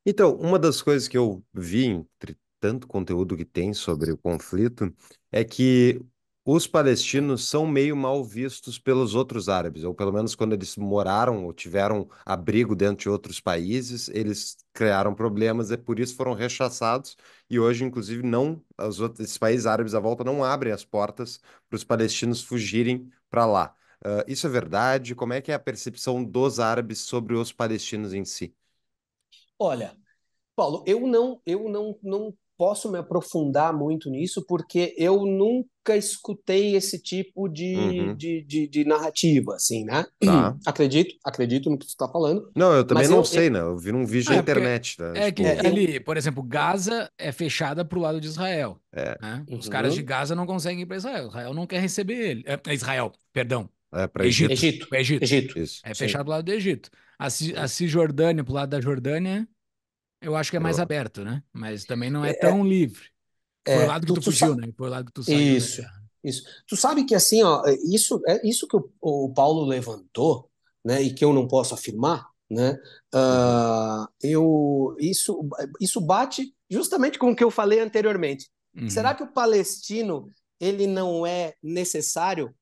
Então, uma das coisas que eu vi entre tanto conteúdo que tem sobre o conflito é que os palestinos são meio mal vistos pelos outros árabes, ou pelo menos quando eles moraram ou tiveram abrigo dentro de outros países, eles criaram problemas e por isso foram rechaçados. E hoje, inclusive, não os outros, esses países árabes à volta não abrem as portas para os palestinos fugirem para lá. Uh, isso é verdade? Como é que é a percepção dos árabes sobre os palestinos em si? Olha, Paulo, eu não, eu não, não posso me aprofundar muito nisso, porque eu nunca escutei esse tipo de, uhum. de, de, de, narrativa, assim, né? Tá. acredito, acredito no que você está falando. Não, eu também não eu, sei, eu... né? Eu vi um vídeo ah, na é, internet. Né? É tipo... que ele, por exemplo, Gaza é fechada para o lado de Israel. É. Né? Os uhum. caras de Gaza não conseguem ir para Israel. Israel não quer receber ele. É, é Israel, perdão. É para Egito. Egito. Egito. Egito. É fechado para lado do Egito. A, C a Cisjordânia, para o lado da Jordânia, eu acho que é mais eu... aberto, né? Mas também não é, é tão livre. É, Por é, lado que tu, tu fugiu, sabe... né? Por lado que tu saiu. Né? Isso, isso. Tu sabe que assim, ó, isso é isso que o, o Paulo levantou, né? E que eu não posso afirmar, né? Uh, eu isso isso bate justamente com o que eu falei anteriormente. Uhum. Será que o palestino ele não é necessário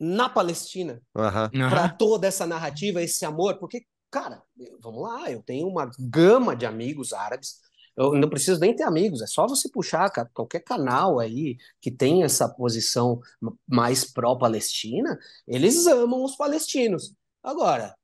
na Palestina uhum. para toda essa narrativa, esse amor? Porque cara, vamos lá, eu tenho uma gama de amigos árabes. Eu não preciso nem ter amigos, é só você puxar cara, qualquer canal aí que tem essa posição mais pró-Palestina, eles amam os palestinos. Agora,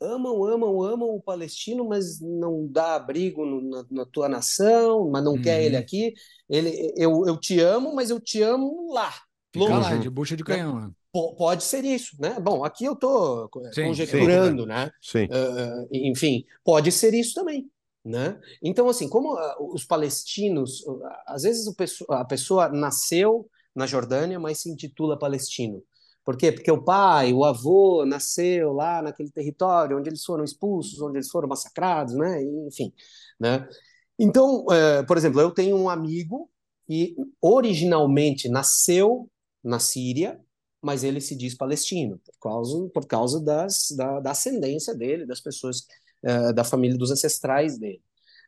amam, amam, amam o palestino, mas não dá abrigo no, na, na, tua nação, mas não uhum. quer ele uhum. aqui. Ele, eu, eu te amo, mas eu te amo lá. Longe. Fica lá, de bucha de né? canhão. Né? pode ser isso, né? Bom, aqui eu estou eh, conjecturando, sim, né? Sim. Uh, enfim, pode ser isso também, né? Então, assim, como uh, os palestinos, uh, às vezes a pessoa nasceu na Jordânia, mas se intitula palestino. Por quê? Porque o pai, o avô nasceu lá naquele território onde eles foram expulsos, onde eles foram massacrados, né? Enfim, né? Então, eh, por exemplo, eu tenho um amigo que originalmente nasceu na Síria, mas ele se diz palestino, por causa, por causa das, da, da ascendência dele, das pessoas, uh, da família dos ancestrais dele.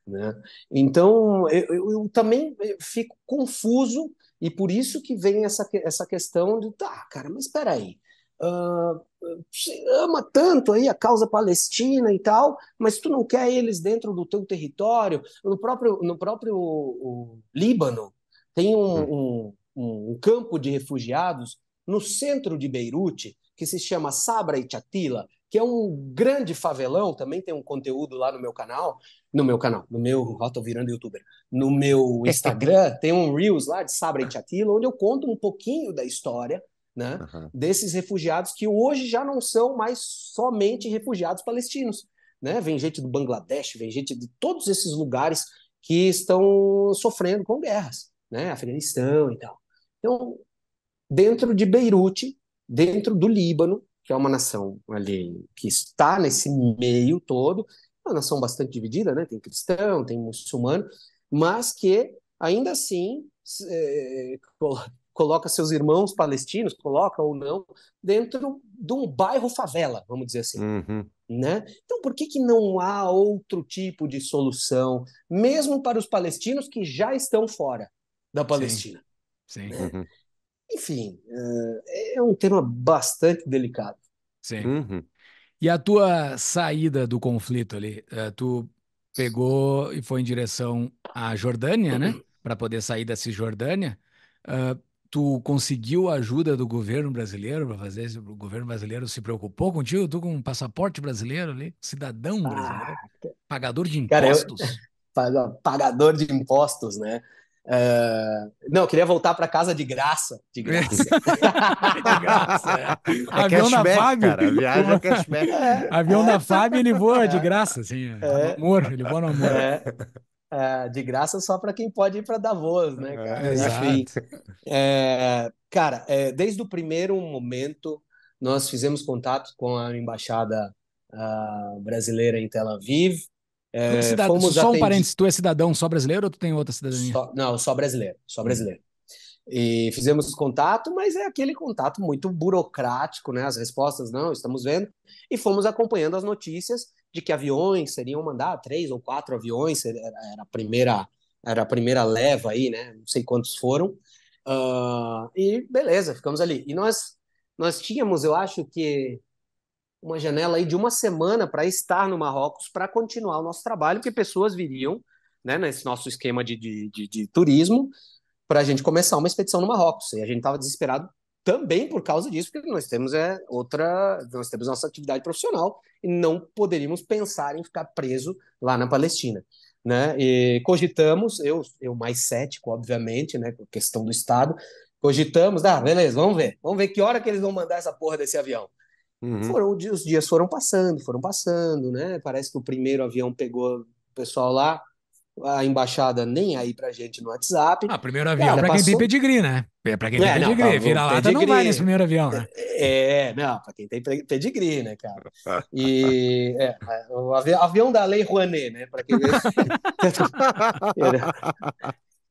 Né? Então, eu, eu, também eh, fico confuso, e por isso que vem essa, essa questão de, tá, cara, mas espera aí, uh, ama tanto aí a causa palestina e tal, mas tu não quer eles dentro do teu território? No próprio, no próprio o Líbano, tem hum. um, um, um campo de refugiados no centro de Beirute, que se chama Sabra e Chatila, que é um grande favelão, também tem um conteúdo lá no meu canal, no meu canal, no meu, ó, tô virando youtuber, no meu Instagram, tem um Reels lá de Sabra e Chatila, onde eu conto um pouquinho da história, né, uhum. desses refugiados que hoje já não são mais somente refugiados palestinos, né, vem gente do Bangladesh, vem gente de todos esses lugares que estão sofrendo com guerras, né, Afeganistão e tal. Então, dentro de Beirute, dentro do Líbano, que é uma nação ali que está nesse meio todo, é uma nação bastante dividida, né? Tem cristão, tem muçulmano, mas que ainda assim é, coloca seus irmãos palestinos, coloca ou não, dentro de um bairro favela, vamos dizer assim, uhum. né? Então, por que que não há outro tipo de solução, mesmo para os palestinos que já estão fora da Palestina? Sim. Sim. Né? Uhum. Enfim, é, é um tema bastante delicado. Sim. Uhum. E a tua saída do conflito ali? É, tu pegou e foi em direção à Jordânia, né? Para poder sair da Cisjordânia. É, tu conseguiu a ajuda do governo brasileiro para fazer isso? O governo brasileiro se preocupou contigo? Tu com um passaporte brasileiro ali? Cidadão brasileiro? Ah, pagador de impostos? Cara, eu... Pagador de impostos, né? Uh, não, queria voltar para casa de graça. De graça. de graça é. É Avião da Fábio, Cara, viagem é cashback. É. Avião da Fábio, ele voa de graça, assim. É. Amor, ele voa no amor. É. É, de graça só para quem pode ir para Davos, né, cara? Enfim, cara, desde o primeiro momento, nós fizemos contato com a embaixada uh, brasileira em Tel Aviv. É, é Só um parênteses, tu é cidadão só brasileiro ou tu tem outra cidadania? Só... Não, só brasileiro, só brasileiro. E fizemos contato, mas é aquele contato muito burocrático, né? As respostas não, estamos vendo. E fomos acompanhando as notícias de que aviões seriam mandados, três ou quatro aviões, era, era a primeira era a primeira leva aí, né? Não sei quantos foram. Uh, e beleza, ficamos ali. E nós nós tínhamos, eu acho que uma janela aí de uma semana para estar no Marrocos para continuar o nosso trabalho, porque pessoas viriam né, nesse nosso esquema de, de, de, de turismo para a gente começar uma expedição no Marrocos. E a gente estava desesperado também por causa disso, porque nós temos é outra, nós temos nossa atividade profissional e não poderíamos pensar em ficar preso lá na Palestina, né? E cogitamos, eu, eu mais cético, obviamente, né, com a questão do Estado, cogitamos, ah, beleza, vamos ver, vamos ver que hora que eles vão mandar essa porra desse avião. Uhum. Foram, os dias foram passando, foram passando, né? Parece que o primeiro avião pegou o pessoal lá, a embaixada nem aí pra gente no WhatsApp. Ah, primeiro avião Para pra quem tem pedigree, né? É, pra quem tem é, pedigree, Vira vira-lata não vai nesse primeiro avião, né? É, é, não, pra quem tem pedigree, né, cara? E é, o avião da Lei Rouanet, né? Pra quem...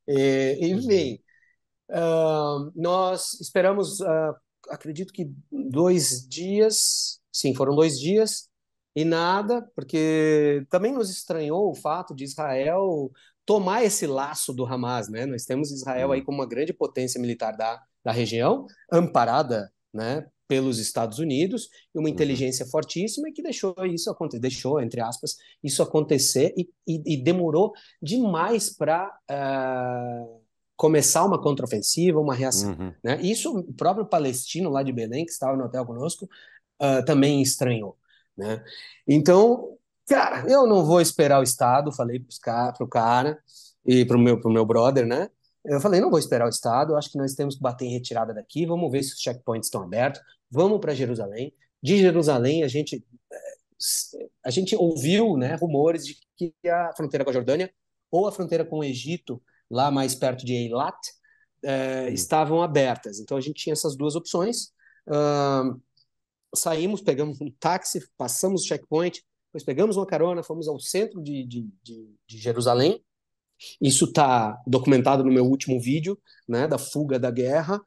e, é, enfim, uh, nós esperamos uh, acredito que dois dias, sim, foram dois dias e nada, porque também nos estranhou o fato de Israel tomar esse laço do Hamas, né? Nós temos Israel aí uhum. como uma grande potência militar da, da região, amparada, né, pelos Estados Unidos e uma uhum. inteligência uhum. fortíssima e que deixou isso acontecer, deixou entre aspas isso acontecer e, e, e demorou demais para uh eh, começar uma contraofensiva, uma reação. Uhum. Né? Isso o próprio palestino lá de Belém, que estava no hotel conosco, uh, também estranhou. Né? Então, cara, eu não vou esperar o Estado, falei para o cara e para o meu, pro meu brother, né? Eu falei, não vou esperar o Estado, acho que nós temos que bater em retirada daqui, vamos ver se os checkpoints estão abertos, vamos para Jerusalém. De Jerusalém, a gente, eh, a gente ouviu né, rumores de que a fronteira com a Jordânia ou a fronteira com o Egito lá mais perto de Eilat, é, estavam abertas. Então a gente tinha essas duas opções. Uh, saímos, pegamos um táxi, passamos o checkpoint, depois pegamos uma carona, fomos ao centro de, de, de, de Jerusalém. Isso está documentado no meu último vídeo, né, da fuga da guerra.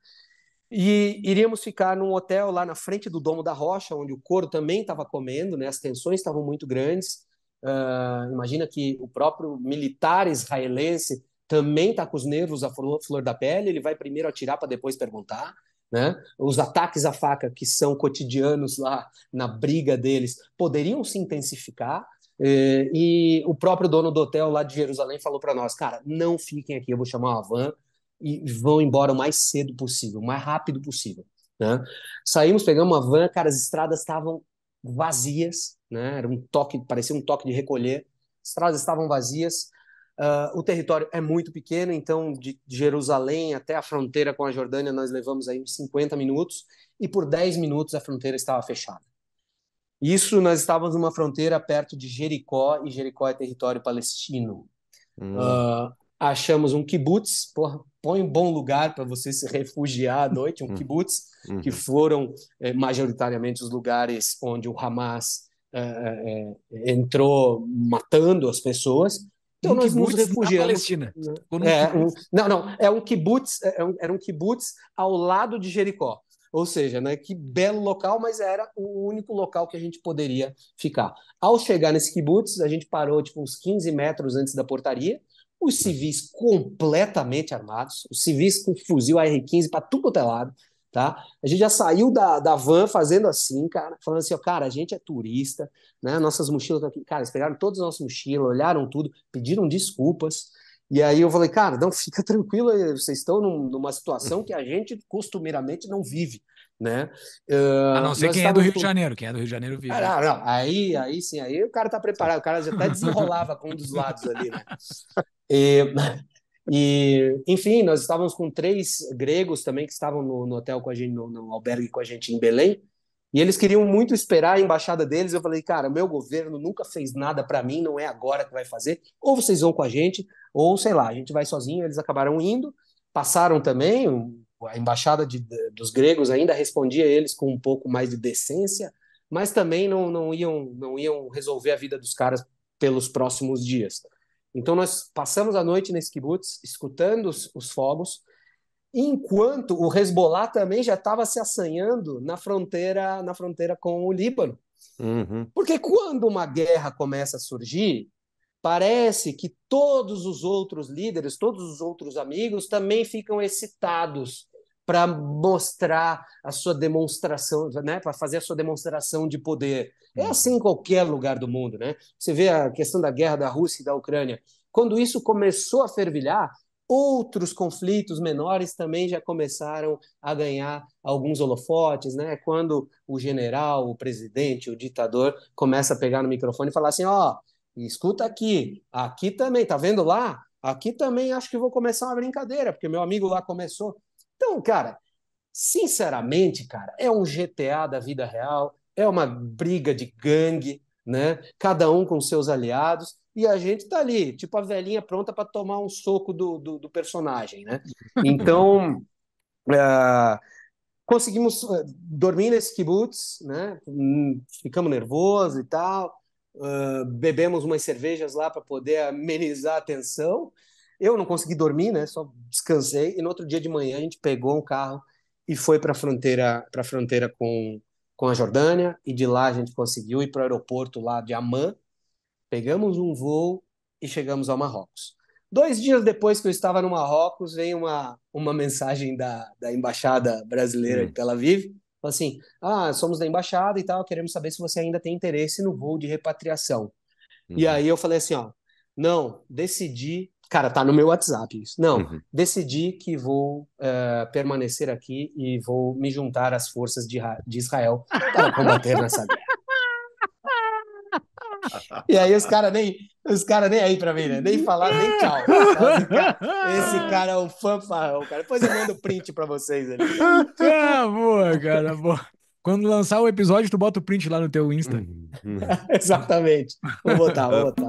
E iríamos ficar num hotel lá na frente do Domo da Rocha, onde o couro também estava comendo, né, as tensões estavam muito grandes. Uh, imagina que o próprio militar israelense também está com os nervos à flor, da pele, ele vai primeiro atirar para depois perguntar. Né? Os ataques à faca que são cotidianos lá na briga deles poderiam se intensificar. Eh, e o próprio dono do hotel lá de Jerusalém falou para nós: cara, não fiquem aqui, eu vou chamar uma van e vão embora o mais cedo possível, o mais rápido possível. Né? Saímos, pegamos uma van, cara, as estradas estavam vazias, né? era um toque, parecia um toque de recolher, estradas estavam vazias, Uh, o território é muito pequeno, então de Jerusalém até a fronteira com a Jordânia nós levamos aí uns 50 minutos e por 10 minutos a fronteira estava fechada. Isso nós estávamos numa fronteira perto de Jericó e Jericó é território palestino. Hum. Uh, achamos um kibbutz, porra, põe um bom lugar para você se refugiar à noite, um hum. kibbutz, hum. que foram eh, majoritariamente os lugares onde o Hamas eh, eh, entrou matando as pessoas então um nós nos refugiamos. Na Palestina. É, um, não, não, é um kibbutz, é, é um, era um kibbutz ao lado de Jericó. Ou seja, né, que belo local, mas era o único local que a gente poderia ficar. Ao chegar nesse kibbutz, a gente parou tipo, uns 15 metros antes da portaria, os civis completamente armados, os civis com fuzil AR-15 para tudo quanto é lado, tá? A gente já saiu da, da van fazendo assim, cara, falando assim, ó, cara, a gente é turista, né? Nossas mochilas estão aqui. Cara, eles pegaram todas as nossas mochilas, olharam tudo, pediram desculpas. E aí eu falei, cara, não, fica tranquilo, vocês estão num, numa situação que a gente costumeiramente não vive, né? Uh, a ah, não ser quem é do Rio de Janeiro, quem é do Rio de Janeiro vive. Ah, não, não. Aí, aí sim, aí o cara tá preparado, o cara já até desenrolava com um dos lados ali, né? E, e, enfim, nós estávamos com três gregos também que estavam no, no hotel com a gente, no, no, albergue com a gente em Belém, e eles queriam muito esperar a embaixada deles. Eu falei, cara, meu governo nunca fez nada para mim, não é agora que vai fazer. Ou vocês vão com a gente, ou sei lá, a gente vai sozinho. Eles acabaram indo, passaram também. A embaixada de, dos gregos ainda respondia eles com um pouco mais de decência, mas também não, não, iam, não iam resolver a vida dos caras pelos próximos dias. Então nós passamos a noite nesse kibutz escutando os, os fogos, enquanto o Hezbollah também já estava se assanhando na fronteira, na fronteira com o Líbano. Uhum. Porque quando uma guerra começa a surgir, parece que todos os outros líderes, todos os outros amigos também ficam excitados para mostrar a sua demonstração, né, para fazer a sua demonstração de poder. É hum. assim em qualquer lugar do mundo, né? Você vê a questão da guerra da Rússia e da Ucrânia. Quando isso começou a fervilhar, outros conflitos menores também já começaram a ganhar alguns holofotes, né? Quando o general, o presidente, o ditador começa a pegar no microfone e falar assim, ó, oh, escuta aqui, aqui também, tá vendo lá? Aqui também acho que vou começar uma brincadeira, porque meu amigo lá começou. Então, cara, sinceramente, cara, é um GTA da vida real, é uma briga de gangue, né? Cada um com seus aliados e a gente tá ali, tipo a velhinha pronta para tomar um soco do, do, do personagem, né? Então, uh, conseguimos é, dormir nesse kibutz, né? Hum, ficamos nervosos e tal, uh, bebemos umas cervejas lá para poder amenizar a tensão eu não consegui dormir, né? Só descansei e no outro dia de manhã a gente pegou um carro e foi para a fronteira, para fronteira com com a Jordânia e de lá a gente conseguiu ir para o aeroporto lá de Amman. Pegamos um voo e chegamos ao Marrocos. Dois dias depois que eu estava no Marrocos, veio uma, uma mensagem da, da embaixada brasileira uhum. de hum. Tel Aviv, assim: "Ah, somos da embaixada e tal, queremos saber se você ainda tem interesse no voo de repatriação". E uhum. aí eu falei assim, ó: "Não, decidi Cara, tá no meu WhatsApp isso. Não, uhum. decidi que vou uh, permanecer aqui e vou me juntar às forças de, de Israel para combater nessa guerra. E aí os caras nem, os cara nem aí pra mim, né? Nem falar, nem tchau. Esse cara é um fanfarrão, cara. Depois eu mando o print pra vocês ali. Ah, boa, cara, boa. Quando lançar o episódio, tu bota o print lá no teu Insta. Exatamente. Vou botar, vou botar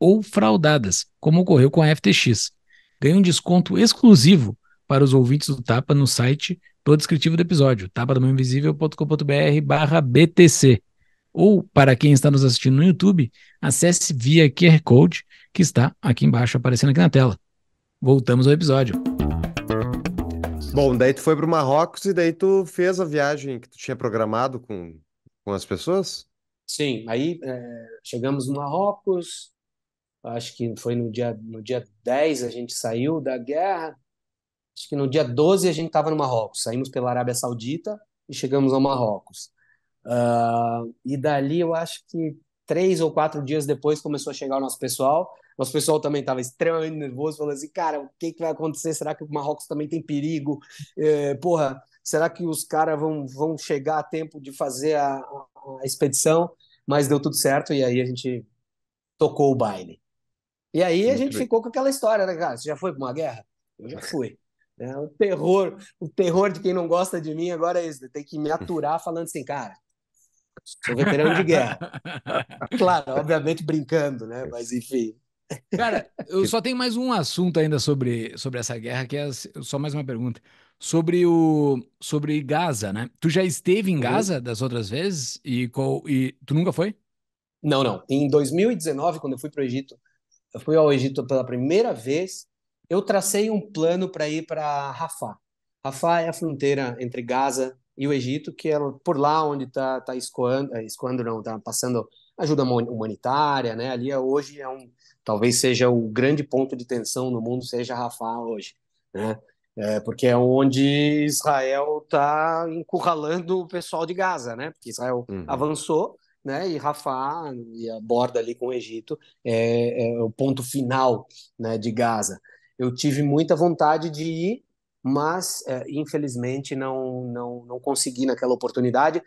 ou fraudadas, como ocorreu com a FTX. Ganhe um desconto exclusivo para os ouvintes do Tapa no site do descritivo do episódio, tapadamãoinvisível.com.br barra BTC. Ou, para quem está nos assistindo no YouTube, acesse via QR Code, que está aqui embaixo, aparecendo aqui na tela. Voltamos ao episódio. Bom, daí tu foi para o Marrocos e daí tu fez a viagem que tu tinha programado com, com as pessoas? Sim, aí é, chegamos no Marrocos, acho que foi no dia, no dia 10 a gente saiu da guerra, acho que no dia 12 a gente estava no Marrocos, saímos pela Arábia Saudita e chegamos ao Marrocos. Uh, e dali eu acho que três ou quatro dias depois começou a chegar o nosso pessoal, nosso pessoal também estava extremamente nervoso, falando assim, cara, o que, que vai acontecer? Será que o Marrocos também tem perigo? É, porra, será que os caras vão, vão chegar a tempo de fazer a, a expedição? Mas deu tudo certo e aí a gente tocou o baile. E aí a gente ficou com aquela história, né, cara? Você já foi para uma guerra? Eu já fui. É, o terror, o terror de quem não gosta de mim agora é isso. Tem que me aturar falando assim, cara. Sou veterano de guerra. claro, obviamente brincando, né? Mas enfim. Cara, eu só tenho mais um assunto ainda sobre, sobre essa guerra, que é só mais uma pergunta. Sobre o sobre Gaza, né? Tu já esteve em uhum. Gaza das outras vezes e qual e tu nunca foi? Não, não. Em 2019, quando eu fui para o Egito, eu fui ao Egito pela primeira vez, eu tracei um plano para ir para Rafah. Rafah é a fronteira entre Gaza e o Egito, que é por lá onde está tá escoando, é, escoando não, está passando ajuda humanitária, né? Ali é, hoje é um, talvez seja o grande ponto de tensão no mundo, seja Rafah hoje, né? É, porque é onde Israel está encurralando o pessoal de Gaza, né? Porque Israel uhum. avançou né? E Rafah e a borda ali com o Egito é, é o ponto final, né, de Gaza. Eu tive muita vontade de ir, mas é, infelizmente não, não não consegui naquela oportunidade.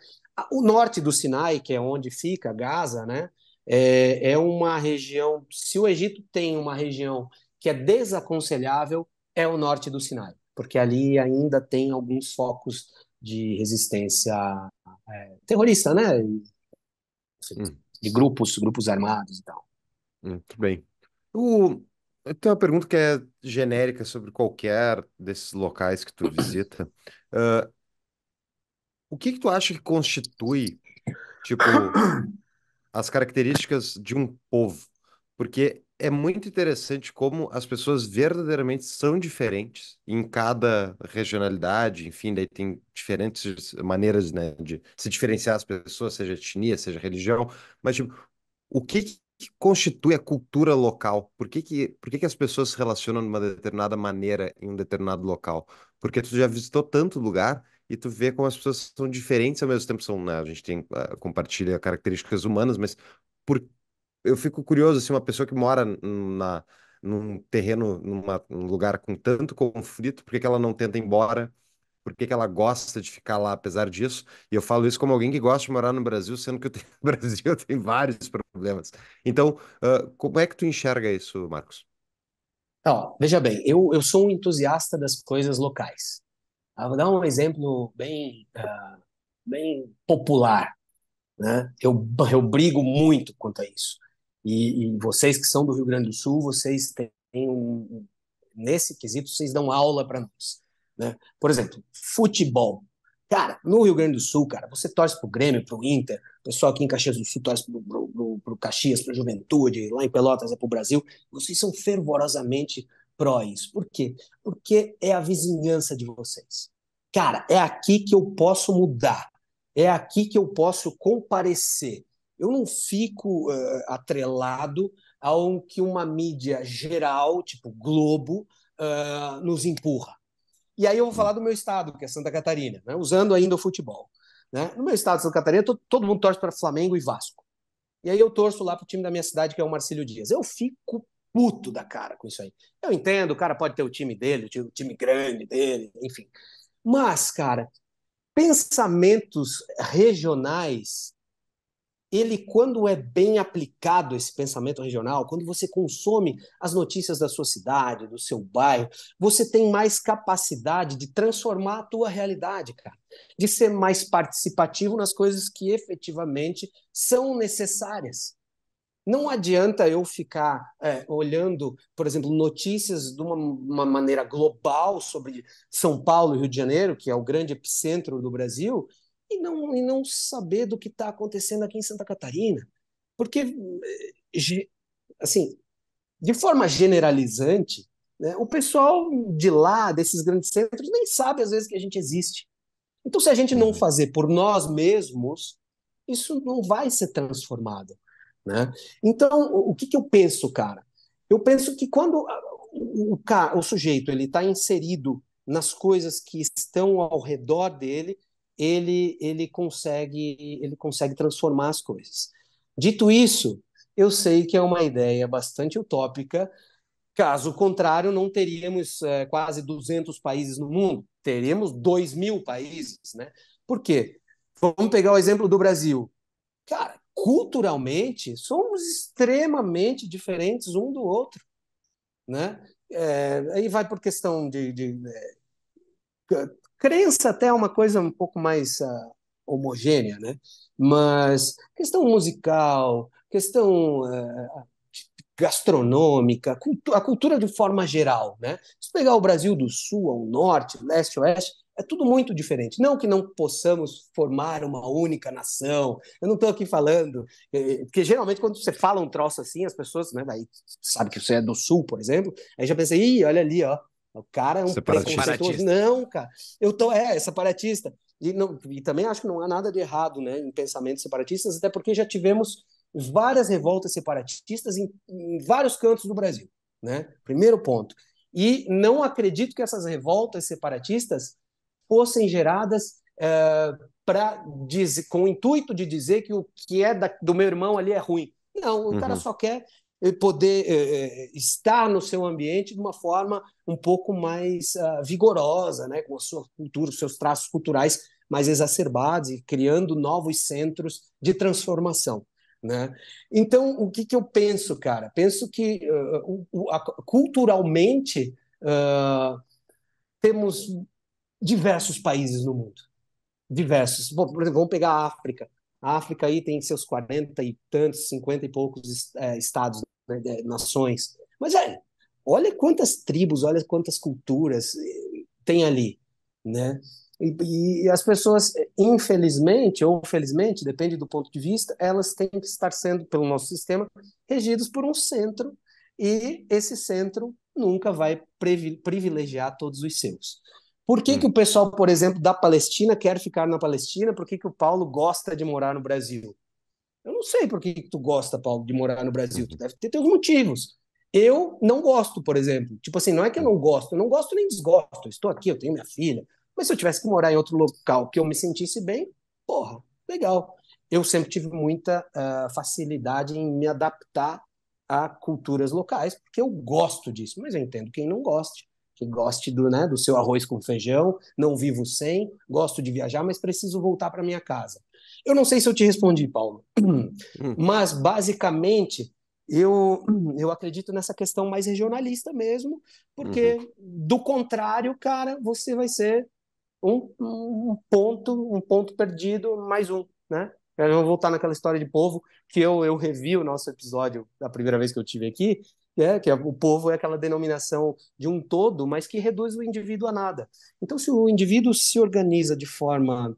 O norte do Sinai, que é onde fica Gaza, né? É, é uma região. Se o Egito tem uma região que é desaconselhável, é o norte do Sinai, porque ali ainda tem alguns focos de resistência é, terrorista, né? Assim, hum. De grupos, grupos armados e tal. Muito hum, bem. O... Eu tenho uma pergunta que é genérica sobre qualquer desses locais que tu visita. Uh, o que que tu acha que constitui, tipo, as características de um povo? Porque é muito interessante como as pessoas verdadeiramente são diferentes em cada regionalidade, enfim, daí tem diferentes maneiras, né, de se diferenciar as pessoas, seja etnia, seja religião, mas tipo, o que, que constitui a cultura local? Por que que, por que que as pessoas se relacionam de uma determinada maneira em um determinado local? Porque tu já visitou tanto lugar e tu vê como as pessoas são diferentes ao mesmo tempo, são, né, a gente tem, ah, compartilha características humanas, mas por eu fico curioso, assim, uma pessoa que mora na, num terreno, numa, num lugar com tanto conflito, por que que ela não tenta ir embora? Por que que ela gosta de ficar lá apesar disso? E eu falo isso como alguém que gosta de morar no Brasil, sendo que tenho, o Brasil tem vários problemas. Então, uh, como é que tu enxerga isso, Marcos? Então, veja bem, eu, eu sou um entusiasta das coisas locais. Eu ah, vou dar um exemplo bem, uh, bem popular. Né? Eu, eu brigo muito quanto a isso. E, e, vocês que são do Rio Grande do Sul, vocês têm um, nesse quesito vocês dão aula para nós, né? Por exemplo, futebol. Cara, no Rio Grande do Sul, cara, você torce pro Grêmio, pro Inter, o pessoal aqui em Caxias do Sul torce pro, pro, pro, pro Caxias, Juventude, lá em Pelotas é pro Brasil. Vocês são fervorosamente pró isso. Por quê? Porque é a vizinhança de vocês. Cara, é aqui que eu posso mudar. É aqui que eu posso comparecer eu não fico uh, atrelado ao que uma mídia geral, tipo Globo, uh, nos empurra. E aí eu vou falar do meu estado, que é Santa Catarina, né? usando ainda o futebol. Né? No meu estado, Santa Catarina, todo, todo mundo torce para Flamengo e Vasco. E aí eu torço lá para o time da minha cidade, que é o Marcílio Dias. Eu fico puto da cara com isso aí. Eu entendo, o cara pode ter o time dele, o time grande dele, enfim. Mas, cara, pensamentos regionais ele, quando é bem aplicado esse pensamento regional, quando você consome as notícias da sua cidade, do seu bairro, você tem mais capacidade de transformar a tua realidade, cara, de ser mais participativo nas coisas que efetivamente são necessárias. Não adianta eu ficar é, olhando, por exemplo, notícias de uma, uma, maneira global sobre São Paulo e Rio de Janeiro, que é o grande epicentro do Brasil, e não, e não saber do que está acontecendo aqui em Santa Catarina. Porque, eh, assim, de forma generalizante, né, o pessoal de lá, desses grandes centros, nem sabe às vezes que a gente existe. Então, se a gente não uhum. fazer por nós mesmos, isso não vai ser transformado. Né? Então, o que, que eu penso, cara? Eu penso que quando o, o sujeito ele está inserido nas coisas que estão ao redor dele, ele, ele, consegue, ele consegue transformar as coisas. Dito isso, eu sei que é uma ideia bastante utópica, caso contrário, não teríamos é, quase 200 países no mundo, teríamos 2 mil países. Né? Por quê? Vamos pegar o exemplo do Brasil. Cara, culturalmente, somos extremamente diferentes um do outro. Né? É, aí vai por questão de, de, de eh, Crença até é uma coisa um pouco mais uh, homogênea, né? Mas questão musical, questão uh, gastronômica, a cultura de forma geral, né? Se pegar o Brasil do sul ao norte, leste, oeste, é tudo muito diferente. Não que não possamos formar uma única nação. Eu não estou aqui falando, eh, porque geralmente quando você fala um troço assim, as pessoas, né, daí sabe que você é do sul, por exemplo, aí já pensa, ih, olha ali, ó, o cara é um preconceituoso. Não, cara. Eu tô é, é separatista. E, não, e também acho que não há nada de errado né, em pensamentos separatistas, até porque já tivemos várias revoltas separatistas em, em vários cantos do Brasil. Né? Primeiro ponto. E não acredito que essas revoltas separatistas fossem geradas é, eh, para com o intuito de dizer que o que é da, do meu irmão ali é ruim. Não, o uhum. cara só quer poder eh, eh, estar no seu ambiente de uma forma um pouco mais uh, vigorosa, né, com a sua cultura, os seus traços culturais mais exacerbados e criando novos centros de transformação. Né? Então, o que, que eu penso, cara? Penso que uh, o, a, culturalmente uh, temos diversos países no mundo. Diversos. Bom, por exemplo, vamos pegar a África. A África aí tem seus 40 e tantos, 50 e poucos é, estados né, nações. Mas é, olha quantas tribos, olha quantas culturas eh, tem ali, né? E, e, as pessoas, infelizmente ou felizmente, depende do ponto de vista, elas têm que estar sendo, pelo nosso sistema, regidos por um centro, e esse centro nunca vai privilegiar todos os seus. Por que, hum. que o pessoal, por exemplo, da Palestina quer ficar na Palestina? Por que, que o Paulo gosta de morar no Brasil? Eu não sei por que, tu gosta, Paulo, de morar no Brasil. Tu uhum. deve ter teus motivos. Eu não gosto, por exemplo. Tipo assim, não é que eu não gosto, eu não gosto nem desgosto. estou aqui, eu tenho minha filha. Mas se eu tivesse que morar em outro local que eu me sentisse bem, porra, legal. Eu sempre tive muita uh, facilidade em me adaptar a culturas locais, porque eu gosto disso, mas eu entendo quem não goste, que goste do, né, do seu arroz com feijão, não vivo sem, gosto de viajar, mas preciso voltar para minha casa. Eu não sei se eu te respondi, Paulo, hum. mas basicamente eu, eu acredito nessa questão mais regionalista mesmo, porque uhum. do contrário, cara, você vai ser um, um, ponto, um ponto perdido, mais um, né? Eu vou voltar naquela história de povo, que eu, eu revi o nosso episódio da primeira vez que eu tive aqui, né? que é, o povo é aquela denominação de um todo, mas que reduz o indivíduo a nada. Então, se o indivíduo se organiza de forma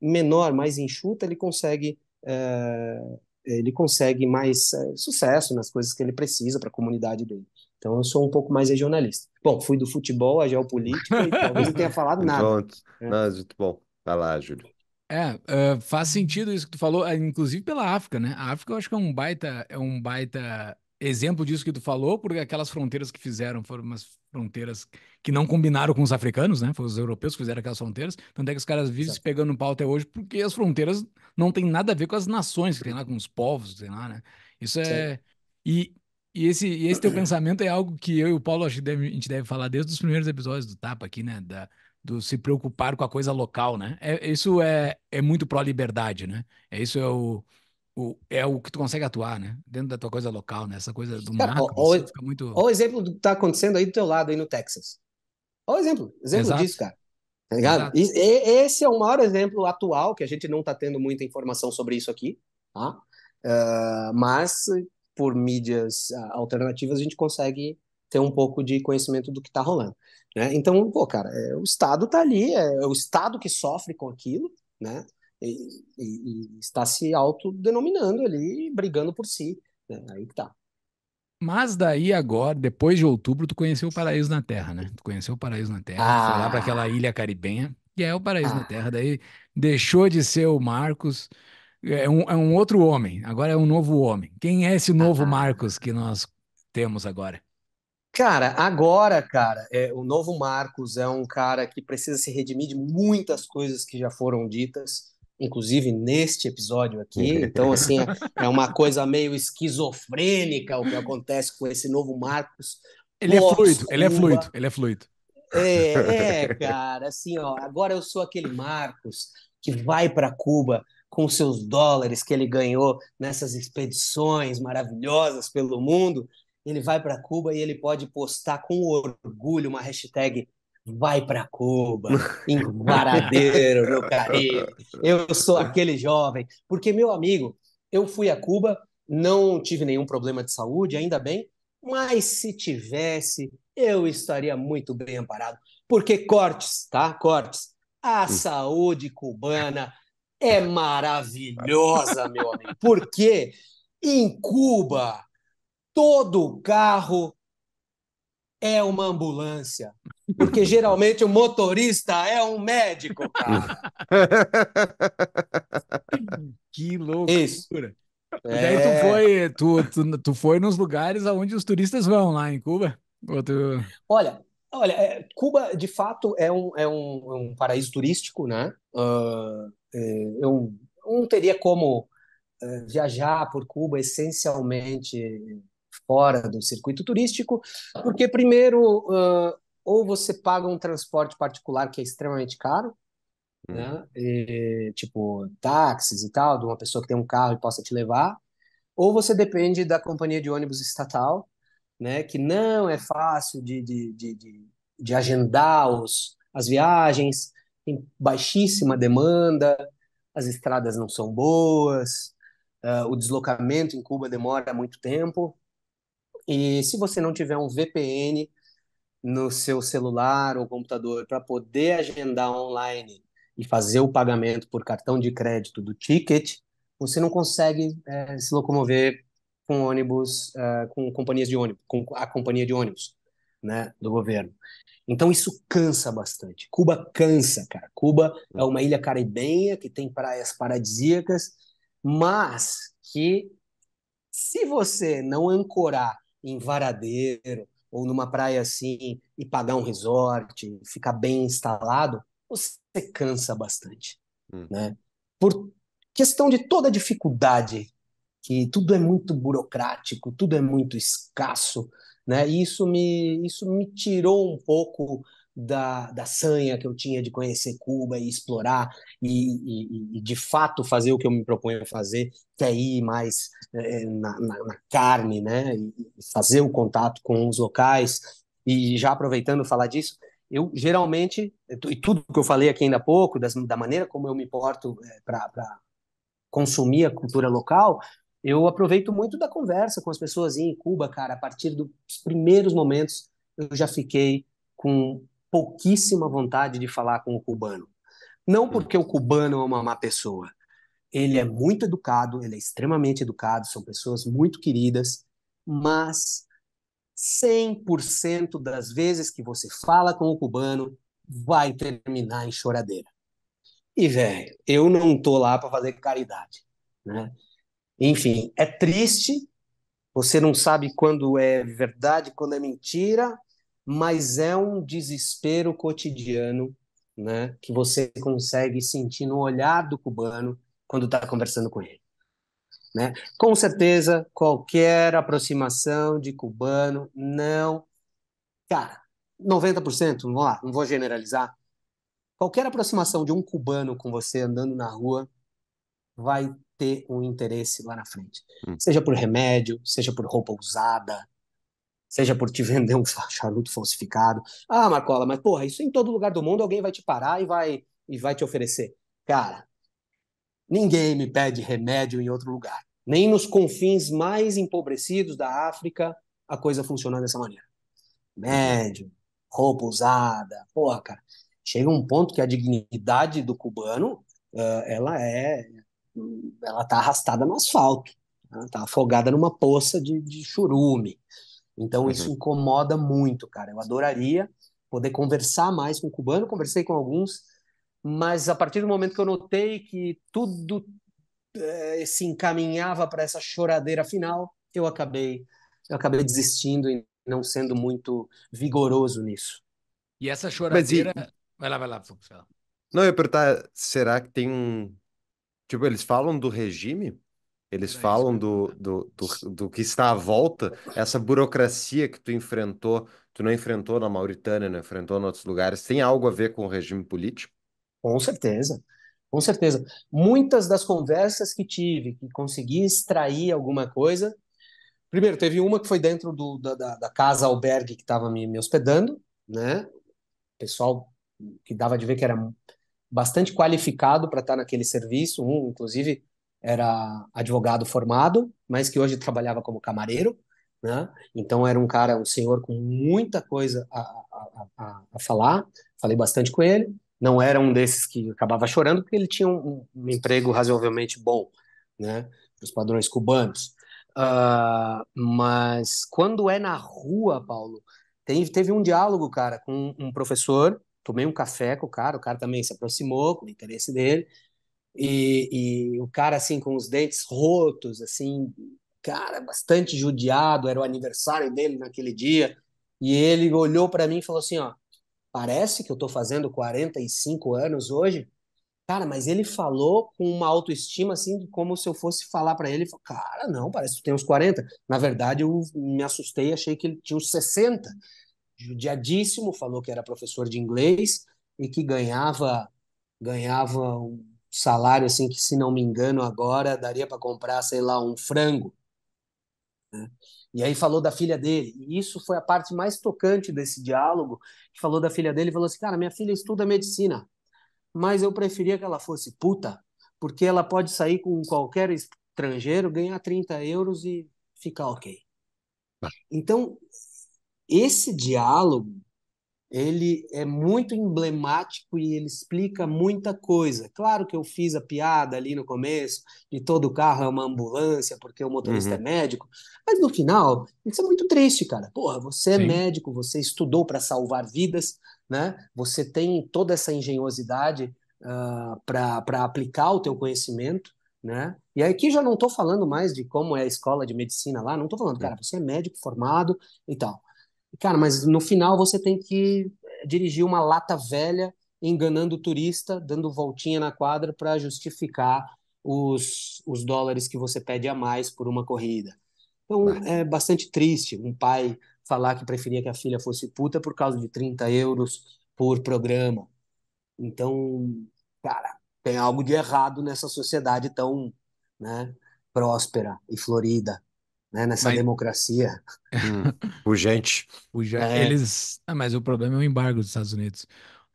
menor, mais enxuta, ele consegue eh, ele consegue mais eh, sucesso nas coisas que ele precisa para a comunidade dele. Então eu sou um pouco mais regionalista. Bom, fui do futebol à geopolítica e talvez não tenha falado nada. Pronto, é. muito bom. Vai lá, Júlio. É, uh, faz sentido isso que tu falou, inclusive pela África, né? A África eu acho que é um baita, é um baita exemplo disso que tu falou, porque aquelas fronteiras que fizeram foram umas fronteiras que não combinaram com os africanos, né? Foram os europeus que fizeram aquelas fronteiras. Tanto é que os caras vivem se pegando pau até hoje, porque as fronteiras não têm nada a ver com as nações que tem lá, com os povos sei tem lá, né? Isso é. E, e, esse, e esse teu pensamento é algo que eu e o Paulo acho que deve, a gente deve falar desde os primeiros episódios do Tapa aqui, né? Da, do se preocupar com a coisa local, né? É, isso é, é muito pró-liberdade, né? É isso é o o, é o que tu consegue atuar, né? Dentro da tua coisa local, né? Essa coisa do Cara, macro, assim, muito... o exemplo do que tá acontecendo aí do teu lado, aí no Texas. Olha o exemplo, exemplo Exato. disso, cara. Tá ligado? E, e, esse é o maior exemplo atual, que a gente não está tendo muita informação sobre isso aqui, tá? Uh, mas por mídias ah, alternativas a gente consegue ter um pouco de conhecimento do que está rolando. Né? Então, pô, cara, é, o Estado está ali, é, é, o Estado que sofre com aquilo, né? e, e, e está se autodenominando ali, brigando por si. Né? Aí que tá. Mas daí agora, depois de outubro, tu conheceu o paraíso na Terra, né? Tu conheceu o paraíso na Terra, ah. foi lá para aquela ah. ilha caribenha, e é o paraíso ah. na Terra. Daí deixou de ser o Marcos, é um, é um outro homem, agora é um novo homem. Quem é esse novo ah. Marcos que nós temos agora? Cara, agora, cara, é, o novo Marcos é um cara que precisa se redimir de muitas coisas que já foram ditas inclusive neste episódio aqui. Uhum. Então, assim, é, é uma coisa meio esquizofrênica o que acontece com esse novo Marcos. Ele é fluido, ele é fluido, ele é fluido. É, é, cara, assim, ó, agora eu sou aquele Marcos que vai para Cuba com seus dólares que ele ganhou nessas expedições maravilhosas pelo mundo. Ele vai para Cuba e ele pode postar com orgulho uma hashtag vai para Cuba, em Varadeiro, meu carinho. Eu sou aquele jovem. Porque, meu amigo, eu fui a Cuba, não tive nenhum problema de saúde, ainda bem, mas se tivesse, eu estaria muito bem amparado. Porque cortes, tá? Cortes. A hum. saúde cubana é maravilhosa, meu amigo. Porque em Cuba, todo carro é uma ambulância. Porque geralmente o motorista é um médico, cara. que loucura. Isso. É... Daí tu foi, tu, tu, tu foi nos lugares aonde os turistas vão lá em Cuba? Tu... Olha, olha, é, Cuba de fato é um, é um, é um paraíso turístico, né? Uh, eu não teria como eh, viajar por Cuba essencialmente fora do circuito turístico, porque, primeiro, uh, ou você paga um transporte particular que é extremamente caro, hum. né? E, tipo táxis e tal, de uma pessoa que tem um carro e possa te levar, ou você depende da companhia de ônibus estatal, né? que não é fácil de, de, de, de, de agendar os, as viagens, tem baixíssima demanda, as estradas não são boas, uh, o deslocamento em Cuba demora muito tempo. E se você não tiver um VPN no seu celular ou computador para poder agendar online e fazer o pagamento por cartão de crédito do ticket, você não consegue é, se locomover com ônibus, é, com companhias de ônibus, com a companhia de ônibus né, do governo. Então isso cansa bastante. Cuba cansa, cara. Cuba é uma ilha caribenha que tem praias paradisíacas, mas que se você não ancorar em Varadeiro ou numa praia assim e pagar um resort, ficar bem instalado, você cansa bastante, hum. né? Por questão de toda a dificuldade que tudo é muito burocrático, tudo é muito escasso, né? E isso me isso me tirou um pouco da, da sanha que eu tinha de conhecer Cuba e explorar e, e, e de fato fazer o que eu me proponho a fazer, que é ir mais é, é na, na, na, carne, né? E fazer o contato com os locais. E já aproveitando falar disso, eu geralmente, e tudo que eu falei aqui ainda há pouco, das, da maneira como eu me porto é, para consumir a cultura local, eu aproveito muito da conversa com as pessoas em Cuba, cara. A partir dos primeiros momentos, eu já fiquei com pouquíssima vontade de falar com o cubano. Não porque o cubano é uma má pessoa. Ele é muito educado, ele é extremamente educado, são pessoas muito queridas, mas 100% das vezes que você fala com o cubano vai terminar em choradeira. E, velho, eu não tô lá para fazer caridade, né? Enfim, é triste, você não sabe quando é verdade, quando é mentira, mas é um desespero cotidiano, né, que você consegue sentir no olhar do cubano quando está conversando com ele. Né? Com certeza, qualquer aproximação de cubano não. Cara, 90%, vamos lá, não vou generalizar. Qualquer aproximação de um cubano com você andando na rua vai ter um interesse lá na frente. Hum. Seja por remédio, seja por roupa usada, seja por te vender um charuto falsificado. Ah, Marcola, mas porra, isso em todo lugar do mundo alguém vai te parar e vai e vai te oferecer. Cara, ninguém me pede remédio em outro lugar. Nem nos confins mais empobrecidos da África a coisa funciona dessa maneira. Médio, roupa usada, porra, cara. Chega um ponto que a dignidade do cubano, eh, ela é, ela tá arrastada no asfalto, ela né? tá afogada numa poça de, de churume. Então uhum. isso incomoda muito, cara. Eu adoraria poder conversar mais com o cubano, conversei com alguns, mas a partir do momento que eu notei que tudo é, se encaminhava para essa choradeira final, eu acabei eu acabei desistindo e não sendo muito vigoroso nisso. E essa choradeira. E... Vai lá, vai lá, Fux. Não, eu ia perguntar, será que tem um. Tipo, eles falam do regime? Eles é falam do, do, do, do, que está à volta, essa burocracia que tu enfrentou, tu não enfrentou na Mauritânia, não enfrentou em outros lugares, tem algo a ver com o regime político? Com certeza, com certeza. Muitas das conversas que tive, que consegui extrair alguma coisa, primeiro, teve uma que foi dentro do, da, da casa albergue que estava me, me hospedando, né? pessoal que dava de ver que era bastante qualificado para estar tá naquele serviço, um, inclusive era advogado formado, mas que hoje trabalhava como camareiro, né? Então era um cara, um senhor com muita coisa a, a, a, a falar. Falei bastante com ele. Não era um desses que acabava chorando, porque ele tinha um, um emprego razoavelmente bom, né? Para os padrões cubanos. Uh, mas quando é na rua, Paulo, tem, teve um diálogo, cara, com um professor. Tomei um café com o cara, o cara também se aproximou com o interesse dele. E, e o cara, assim, com os dentes rotos, assim, cara, bastante judiado, era o aniversário dele naquele dia. E ele olhou para mim e falou assim: ó, parece que eu tô fazendo 45 anos hoje. Cara, mas ele falou com uma autoestima assim, como se eu fosse falar para ele: Cara, não, parece que tem uns 40. Na verdade, eu me assustei, achei que ele tinha uns 60. Judiadíssimo, falou que era professor de inglês e que ganhava ganhava salário assim que, se não me engano, agora daria para comprar, sei lá, um frango. Né? E aí falou da filha dele. E isso foi a parte mais tocante desse diálogo, que falou da filha dele e falou assim: "Cara, minha filha estuda medicina, mas eu preferia que ela fosse puta, porque ela pode sair com qualquer estrangeiro, ganhar 30 euros e ficar OK". Tá. Então, esse diálogo ele é muito emblemático e ele explica muita coisa. Claro que eu fiz a piada ali no começo de todo carro é uma ambulância porque o motorista uhum. é médico, mas no final isso é muito triste, cara. Porra, você é médico, você estudou para salvar vidas, né? Você tem toda essa engenhosidade uh, ah, para aplicar o teu conhecimento, né? E aqui já não estou falando mais de como é a escola de medicina lá, não estou falando, cara, você é médico formado e tal. Cara, mas no final você tem que eh, dirigir uma lata velha enganando o turista, dando voltinha na quadra para justificar os, os dólares que você pede a mais por uma corrida. Então tá. é bastante triste um pai falar que preferia que a filha fosse puta por causa de 30 euros por programa. Então, cara, tem algo de errado nessa sociedade tão né, próspera e florida né, nessa mas... democracia. hum, urgente. É. Eles... Ah, mas o problema é o embargo dos Estados Unidos.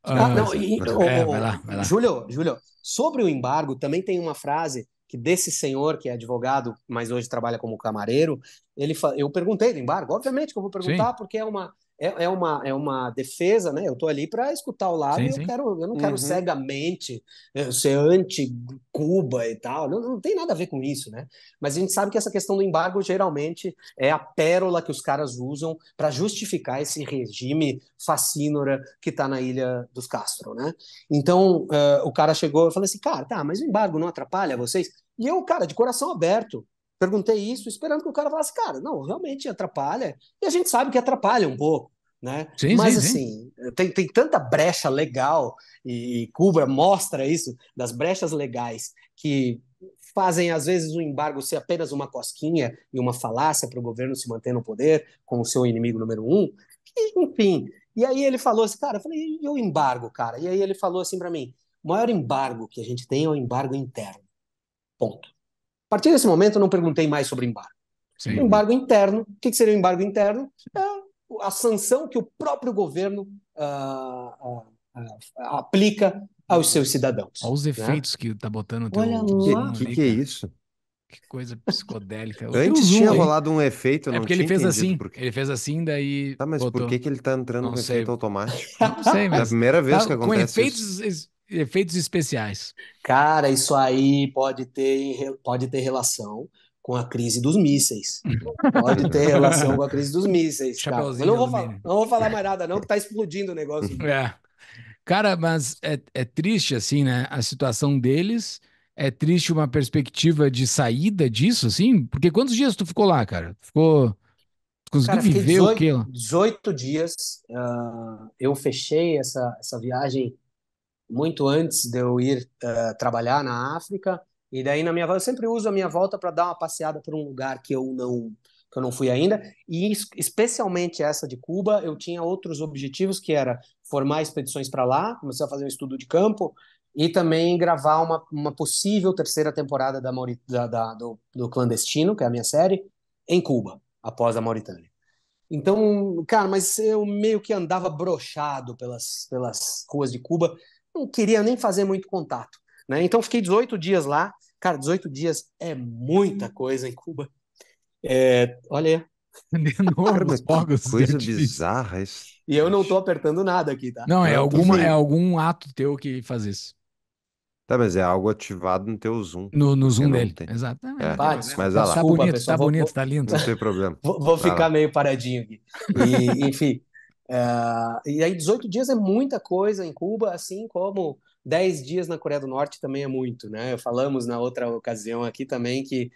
Ah, ah não, e, oh, é, vai lá, vai lá. Júlio, Júlio, sobre o embargo, também tem uma frase que desse senhor que é advogado, mas hoje trabalha como camareiro, ele fa... eu perguntei do embargo, obviamente que eu vou perguntar, Sim. porque é uma é, é, uma, é uma defesa, né? Eu tô ali para escutar o lado sim, e eu, quero, eu não quero uhum. cegamente eh, ser anti-Cuba e tal. Não, não tem nada a ver com isso, né? Mas a gente sabe que essa questão do embargo geralmente é a pérola que os caras usam para justificar esse regime facínora que está na ilha dos Castro, né? Então uh, o cara chegou e falou assim: cara, tá, mas o embargo não atrapalha vocês? E eu, cara, de coração aberto, Perguntei isso esperando que o cara falasse, cara, não, realmente atrapalha. E a gente sabe que atrapalha um pouco, né? Sim, Mas sim, assim, sim. Tem, tem tanta brecha legal, e Cuba mostra isso, das brechas legais que fazem às vezes o embargo ser apenas uma cosquinha e uma falácia para o governo se manter no poder com o seu inimigo número um, e, enfim. E aí ele falou assim, cara, eu falei, e o embargo, cara? E aí ele falou assim para mim, o maior embargo que a gente tem é o embargo interno, ponto partir desse momento, eu não perguntei mais sobre embargo. Sim. embargo interno, o que seria o embargo interno? É a sanção que o próprio governo uh, uh, uh, aplica aos seus cidadãos. Olha os né? efeitos né? que tá botando. Olha lá. O que, que é isso? Que coisa psicodélica. Antes zoom, tinha rolado um efeito, é não porque ele fez assim. Porque... Ele fez assim, daí. Tá, mas botou... por que, que ele tá entrando não com sei. efeito automático? Não sei, mas. É a primeira vez tá, que acontece. Com efeitos isso efeitos especiais. Cara, isso aí pode ter, pode ter relação com a crise dos mísseis. Pode ter relação com a crise dos mísseis. Cara. Eu não vou, falar, não vou falar mais nada, não, que tá explodindo o negócio. É. Cara, mas é, é triste, assim, né? A situação deles. É triste uma perspectiva de saída disso, assim? Porque quantos dias tu ficou lá, cara? Ficou. Conseguiu cara, viver 18, o quê? 18 dias. Uh, eu fechei essa, essa viagem muito antes de eu ir uh, trabalhar na África. E daí na minha eu sempre uso a minha volta para dar uma passeada por um lugar que eu não que eu não fui ainda. E especialmente essa de Cuba, eu tinha outros objetivos que era formar expedições para lá, começar a fazer um estudo de campo e também gravar uma, uma possível terceira temporada da, da, da do, do clandestino, que é a minha série, em Cuba após a Mauritânia. Então, cara, mas eu meio que andava brochado pelas, pelas ruas de Cuba não queria nem fazer muito contato. Né? Então fiquei 18 dias lá. Cara, 18 dias é muita coisa em Cuba. É, olha aí. Enormes fogos. Coisa bizarra isso. E eu não estou apertando nada aqui, tá? Não, é, alguma, é algum ato teu que faz isso. Tá, mas é algo ativado no teu Zoom. No, no Zoom dele, tem. exatamente. É, Pá, mas olha lá. Tá bonito, tá pessoal, tá, bonito vou, tá lindo. Não tem problema. Vou, vou ficar lá. meio paradinho aqui. E, enfim, é, e aí 18 dias é muita coisa em Cuba, assim como 10 dias na Coreia do Norte também é muito, né? Falamos na outra ocasião aqui também que,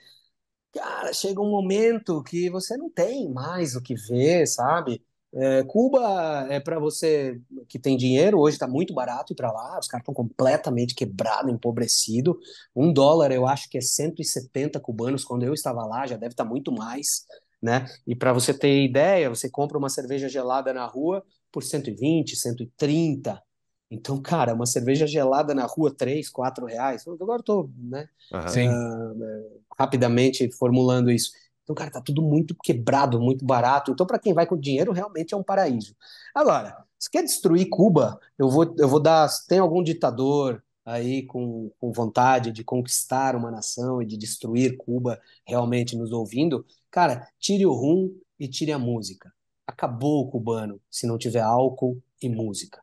cara, chega um momento que você não tem mais o que ver, sabe? É, Cuba é para você que tem dinheiro, hoje está muito barato ir para lá, os caras estão completamente quebrados, empobrecido. Um dólar eu acho que é 170 cubanos, quando eu estava lá já deve estar tá muito mais né? E para você ter ideia, você compra uma cerveja gelada na rua por 120, 130. Então, cara, uma cerveja gelada na rua, 3, 4 reais. Agora estou, né? Uh, rapidamente formulando isso. Então, cara, tá tudo muito quebrado, muito barato. Então, para quem vai com dinheiro, realmente é um paraíso. Agora, se quer destruir Cuba, eu vou, eu vou dar. Tem algum ditador aí com, com vontade de conquistar uma nação e de destruir Cuba realmente nos ouvindo? Cara, tire o rum e tire a música. Acabou o cubano se não tiver álcool e música.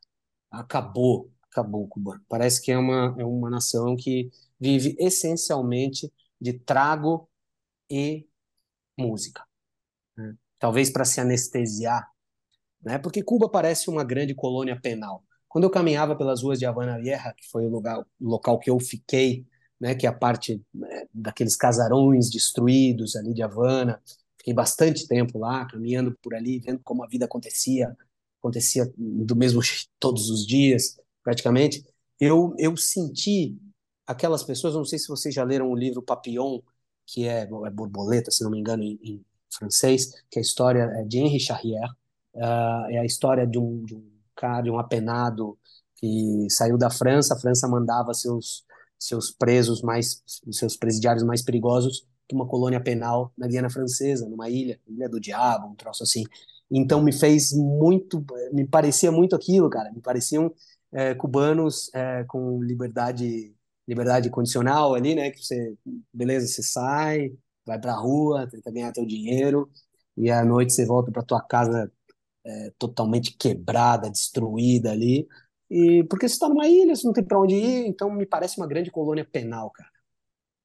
Acabou, acabou o cubano. Parece que é uma, é uma nação que vive essencialmente de trago e música. Né? Talvez para se anestesiar, né? porque Cuba parece uma grande colônia penal. Quando eu caminhava pelas ruas de Havana Vieja, que foi o, lugar, o local que eu fiquei né, que é a parte né, daqueles casarões destruídos ali de Havana. Fiquei bastante tempo lá, caminhando por ali, vendo como a vida acontecia, acontecia do mesmo jeito todos os dias, praticamente. Eu, eu senti aquelas pessoas, não sei se vocês já leram o livro Papillon, que é, é borboleta, se não me engano, em, em francês, que é a história é de Henri Charrier, uh, ah, é a história de um, de um cara, de um apenado que saiu da França, a França mandava seus seus presos mais, os seus presidiários mais perigosos que uma colônia penal na Guiana Francesa, numa ilha, Ilha do Diabo, um troço assim. Então me fez muito, me parecia muito aquilo, cara. Me pareciam é, cubanos é, com liberdade, liberdade condicional ali, né? Que você, beleza, você sai, vai para a rua, tenta ganhar teu dinheiro e à noite você volta para tua casa é, totalmente quebrada, destruída ali, e porque você está numa ilha, você não tem para onde ir, então me parece uma grande colônia penal, cara.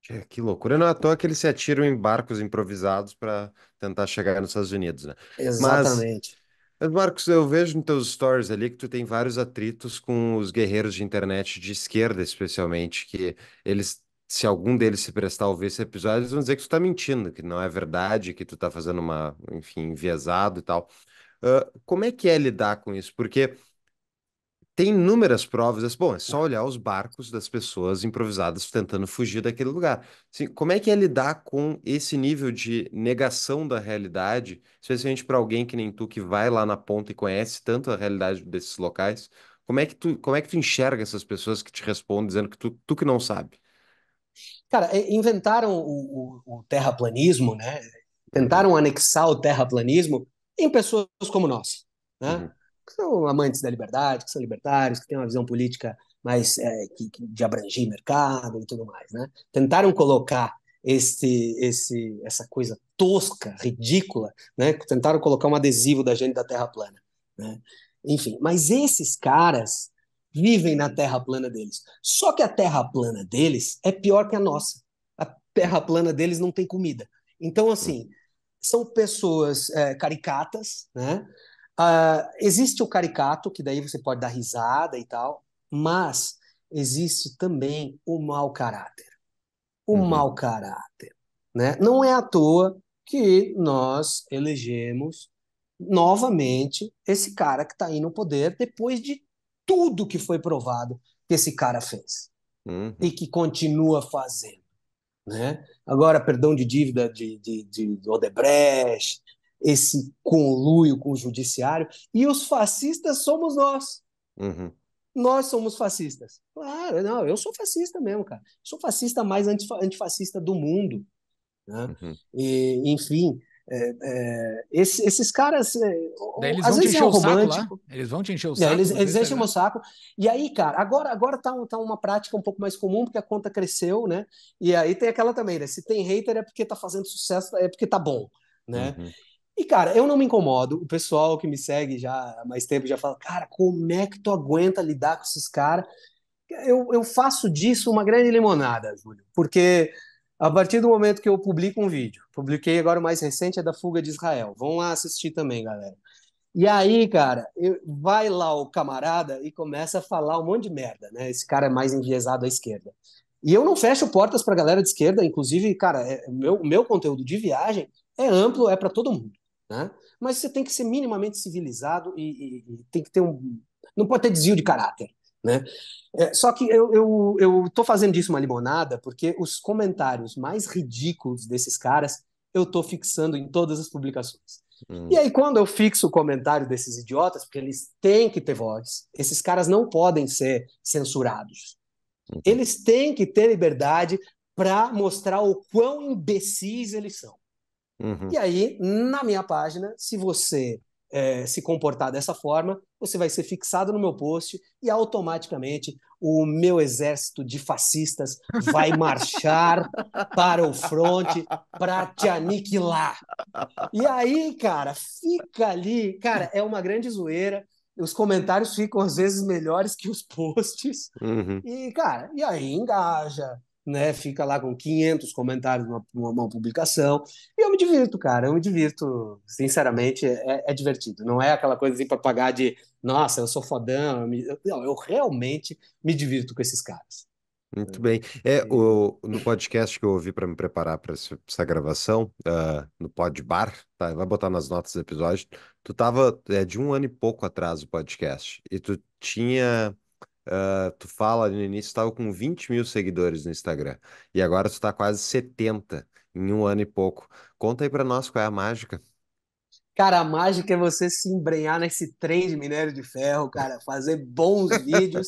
É, que loucura, não é à toa que eles se atiram em barcos improvisados para tentar chegar nos Estados Unidos, né? Exatamente. Mas... Marcos, eu vejo nos teus stories ali que tu tem vários atritos com os guerreiros de internet de esquerda, especialmente, que eles, se algum deles se prestar a ouvir esse episódio, eles vão dizer que tu tá mentindo, que não é verdade, que tu tá fazendo uma, enfim, enviesado e tal. Uh, como é que é lidar com isso? Porque tem inúmeras provas. É bom, é só olhar os barcos das pessoas improvisadas tentando fugir daquele lugar. Assim, como é que é lidar com esse nível de negação da realidade, especialmente para alguém que nem tu, que vai lá na ponta e conhece tanto a realidade desses locais? Como é que tu, como é que tu enxerga essas pessoas que te respondem dizendo que tu, tu que não sabe? Cara, é, inventaram o, o, o terraplanismo, né? Tentaram anexar o terraplanismo em pessoas como nós, né? Uhum que são amantes da liberdade, que são libertários, que têm uma visão política mais é, que, de abranger mercado e tudo mais, né? Tentaram colocar esse, esse, essa coisa tosca, ridícula, né? Tentaram colocar um adesivo da gente da Terra plana, né? Enfim, mas esses caras vivem na Terra plana deles. Só que a Terra plana deles é pior que a nossa. A Terra plana deles não tem comida. Então, assim, são pessoas é, caricatas, né? Uh, existe o caricato, que daí você pode dar risada e tal, mas existe também o mau caráter. O uhum. mau caráter. Né? Não é à toa que nós elegemos novamente esse cara que está aí no poder depois de tudo que foi provado que esse cara fez uhum. e que continua fazendo. Né? Agora, perdão de dívida de, de, de Odebrecht, esse conluio com o judiciário, e os fascistas somos nós. Uhum. Nós somos fascistas. Claro, não, eu sou fascista mesmo, cara. Sou fascista mais antifascista do mundo. Né? Uhum. E, enfim, é, é, esses, esses, caras. É, eles às vão vezes te é encher é o saco lá. Eles vão te encher o saco. eles, eles é enchem o saco. E aí, cara, agora, agora tá, tá uma prática um pouco mais comum, porque a conta cresceu, né? E aí tem aquela também, né? Se tem hater é porque tá fazendo sucesso, é porque tá bom, né? Uhum. E, cara, eu não me incomodo. O pessoal que me segue já há mais tempo já fala, cara, como é que tu aguenta lidar com esses caras? Eu, eu faço disso uma grande limonada, Júlio, porque a partir do momento que eu publico um vídeo, publiquei agora o mais recente, é da fuga de Israel. Vão lá assistir também, galera. E aí, cara, eu, vai lá o camarada e começa a falar um monte de merda, né? Esse cara é mais enviesado à esquerda. E eu não fecho portas para a galera de esquerda, inclusive, cara, é, meu, meu conteúdo de viagem é amplo, é para todo mundo. Né? Mas você tem que ser minimamente civilizado e, e, e tem que ter um. Não pode ter desvio de caráter. Né? É, só que eu estou eu, fazendo disso uma limonada porque os comentários mais ridículos desses caras eu estou fixando em todas as publicações. Hum. E aí, quando eu fixo o comentário desses idiotas, porque eles têm que ter voz, esses caras não podem ser censurados. Eles têm que ter liberdade para mostrar o quão imbecis eles são. Uhum. E aí, na minha página, se você é, se comportar dessa forma, você vai ser fixado no meu post e automaticamente o meu exército de fascistas vai marchar para o fronte para te aniquilar. E aí, cara, fica ali, cara, é uma grande zoeira. Os comentários ficam às vezes melhores que os posts. Uhum. E, cara, e aí engaja, né? Fica lá com 500 comentários numa, numa publicação. E eu me divirto, cara. Eu me divirto, sinceramente, é, é, é divertido. Não é aquela coisa assim para pagar de, nossa, eu sou fodão. Eu me... Não, eu realmente me divirto com esses caras. Muito bem. É, é. o, no podcast que eu ouvi para me preparar para essa gravação, uh, no Pod Bar, tá? Vai botar nas notas do episódio. Tu tava é, de um ano e pouco atrás o podcast, e tu tinha ah, tu fala no início, estava com 20 mil seguidores no Instagram. E agora tu está quase 70 em um ano e pouco. Conta aí para nós qual é a mágica. Cara, a mágica é você se embrenhar nesse trem de minério de ferro, cara, fazer bons vídeos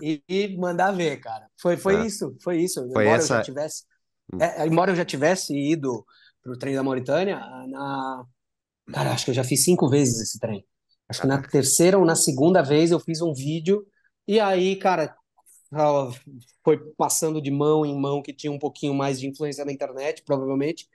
e, e, mandar ver, cara. Foi, foi ah. isso, foi isso. Foi embora essa... eu já tivesse, hum. é, embora eu já tivesse ido pro trem da Mauritânia, na... cara, acho que eu já fiz cinco vezes esse trem. Acho que na terceira ou na segunda vez eu fiz um vídeo e aí, cara, foi passando de mão em mão, que tinha um pouquinho mais de influência na internet, provavelmente,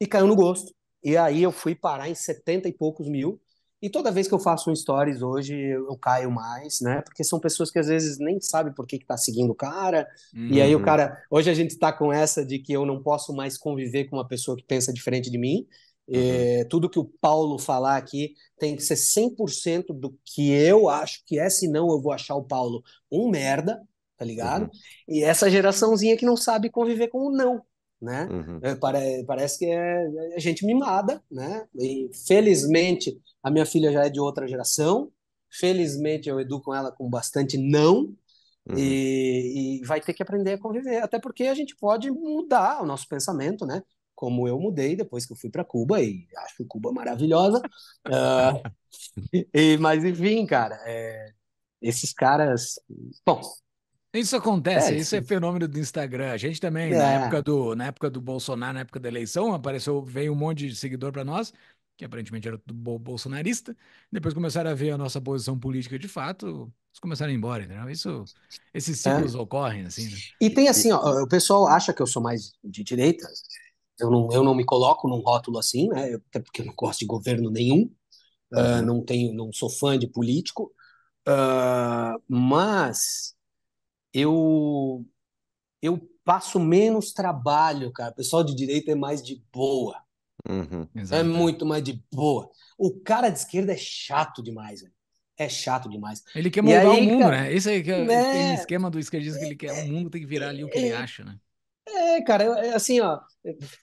e caiu no gosto. E aí eu fui parar em 70 e poucos mil. E toda vez que eu faço um stories hoje, eu caio mais, né? Porque são pessoas que às vezes nem sabem por que, que tá seguindo o cara. Uhum. E aí o uhum. cara. Hoje a gente tá com essa de que eu não posso mais conviver com uma pessoa que pensa diferente de mim. Uhum. É, tudo que o Paulo falar aqui tem que ser 100% do que eu acho que é, senão eu vou achar o Paulo um merda, tá ligado? Uhum. E essa geraçãozinha que não sabe conviver com o não, né? Uhum. É, parece que é, é, gente mimada, né? E felizmente a minha filha já é de outra geração, felizmente eu educo ela com bastante não, Uhum. E, e, vai ter que aprender a conviver, até porque a gente pode mudar o nosso pensamento, né? como eu mudei depois que eu fui para Cuba e acho Cuba maravilhosa. uh, e, mas enfim, cara, é, esses caras, bom, isso acontece, é, isso é fenômeno do Instagram. A gente também, é. na, época do, na época do Bolsonaro, na época da eleição, apareceu, veio um monte de seguidor para nós, que aparentemente era do bolsonarista. Depois começaram a ver a nossa posição política de fato, eles começaram a ir embora, entendeu? Isso, esses é. ciclos é. ocorrem, assim. Né? E tem assim, ó, o pessoal acha que eu sou mais de direita, eu não, eu não me coloco num rótulo assim, né? Até porque eu não gosto de governo nenhum, uhum. uh, não tenho, não sou fã de político, uh, mas eu eu passo menos trabalho, cara. O pessoal de direita é mais de boa. Uhum, é muito mais de boa. O cara de esquerda é chato demais, velho. É chato demais. Ele quer mudar aí, o mundo, cara, né? isso aí que é, né? esquema do esquerdista que ele quer. O mundo tem que virar ali o que ele é, acha, né? É, cara, é, assim, ó,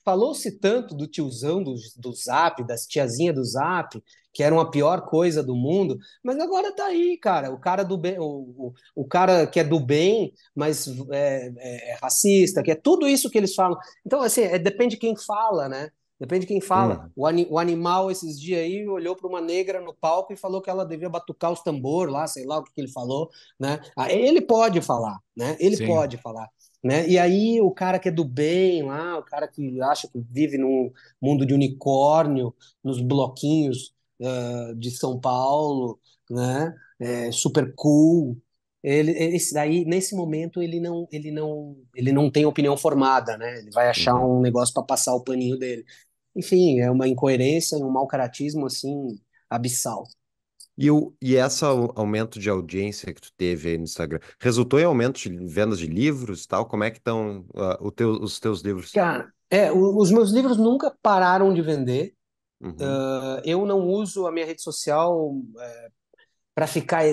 falou-se tanto do tiozão do, do Zap, das tiazinha do Zap, que era a pior coisa do mundo, mas agora tá aí, cara, o cara do bem, o, o, o cara que é do bem, mas é, é, é, racista, que é tudo isso que eles falam. Então, assim, é, depende quem fala, né? Depende de quem fala. Hum. O, ani, o, animal, esses dias aí, olhou para uma negra no palco e falou que ela devia batucar os tambores lá, sei lá o que, que ele falou, né? Ah, ele pode falar, né? Ele Sim. pode falar. Né? E aí o cara que é do bem lá, o cara que acha que vive num mundo de unicórnio, nos bloquinhos uh, de São Paulo, né? É, super cool. Ele, esse daí, nesse momento, ele não, ele não, ele não tem opinião formada, né? Ele vai achar uhum. um negócio para passar o paninho dele. Enfim, é uma incoerência, um mau caratismo assim abissal. E, o, e esse aumento de audiência que tu teve aí no Instagram, resultou em aumento de vendas de livros e tal? Como é que estão uh, teu, os teus livros? Cara, é, os meus livros nunca pararam de vender. Uhum. Uh, eu não uso a minha rede social é, para ficar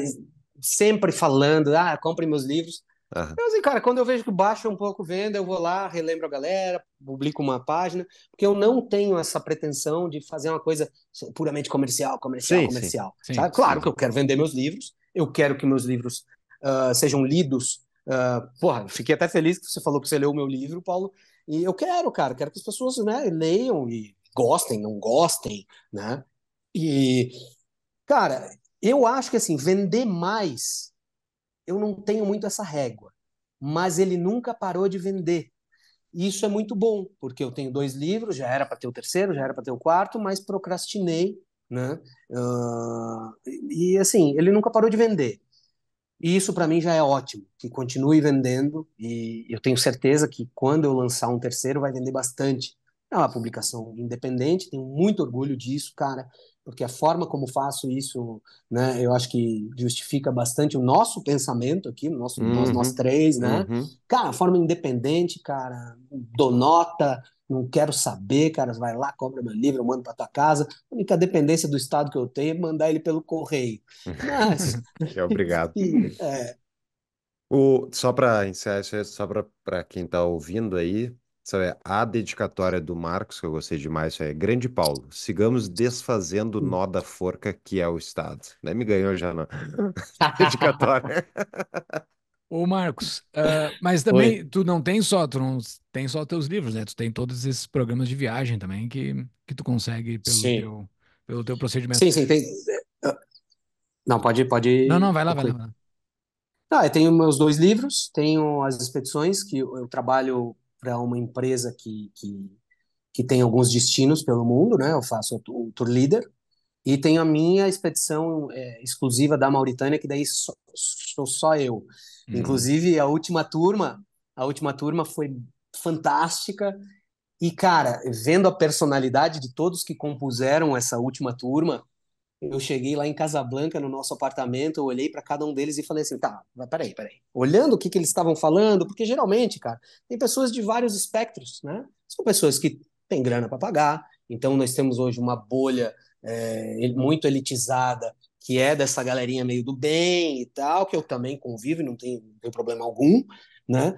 sempre falando, ah, compre meus livros. Uhum. cara, quando eu vejo que baixa um pouco venda, eu vou lá, relembro a galera, publico uma página, porque eu não tenho essa pretensão de fazer uma coisa puramente comercial, comercial, sim, comercial. Sim, sim, claro que eu quero vender meus livros, eu quero que meus livros uh, sejam lidos. Uh, porra, fiquei até feliz que você falou que você leu o meu livro, Paulo. E eu quero, cara, quero que as pessoas né, leiam e gostem, não gostem, né? E, cara, eu acho que assim, vender mais eu não tenho muito essa régua, mas ele nunca parou de vender. isso é muito bom, porque eu tenho dois livros, já era para ter o terceiro, já era para ter o quarto, mas procrastinei, né? Uh, e assim, ele nunca parou de vender. E isso para mim já é ótimo, que continue vendendo, e eu tenho certeza que quando eu lançar um terceiro vai vender bastante. É uma publicação independente, tenho muito orgulho disso, cara porque a forma como faço isso, né, eu acho que justifica bastante o nosso pensamento aqui, nosso, uhum. nós, nós, uhum. três, né? Uhum. Cara, forma independente, cara, dou nota, não quero saber, cara, vai lá, compra meu livro, eu mando para tua casa. A única dependência do estado que eu tenho é mandar ele pelo correio. Mas... É obrigado. é. O, só para encerrar, só para quem está ouvindo aí, Sabe, é, a dedicatória do Marcos, que eu gostei demais, é Grande Paulo, sigamos desfazendo o hum. nó da forca que é o Estado. Né? Me ganhou já na dedicatória. Ô Marcos, uh, mas também Oi. tu não tem só, tu não tem só teus livros, né? Tu tem todos esses programas de viagem também que, que tu consegue pelo, Teu, pelo teu procedimento. Sim, sim, tem... Ah, não, pode, pode. Não, não, vai lá, vai lá. Vai lá. Ah, eu tenho meus dois livros, tenho as expedições, que eu trabalho para uma empresa que, que, que tem alguns destinos pelo mundo, né? Eu faço o tour leader e tenho a minha expedição é, exclusiva da Mauritânia, que daí sou, sou só eu. Uhum. Inclusive, a última turma, a última turma foi fantástica. E, cara, vendo a personalidade de todos que compuseram essa última turma, eu cheguei lá em Casablanca, no nosso apartamento, eu olhei para cada um deles e falei assim: tá, peraí, peraí. Olhando o que, que eles estavam falando, porque geralmente, cara, tem pessoas de vários espectros, né? São pessoas que têm grana para pagar, então nós temos hoje uma bolha é, muito elitizada, que é dessa galerinha meio do bem e tal, que eu também convivo, não tem, não problema algum, né?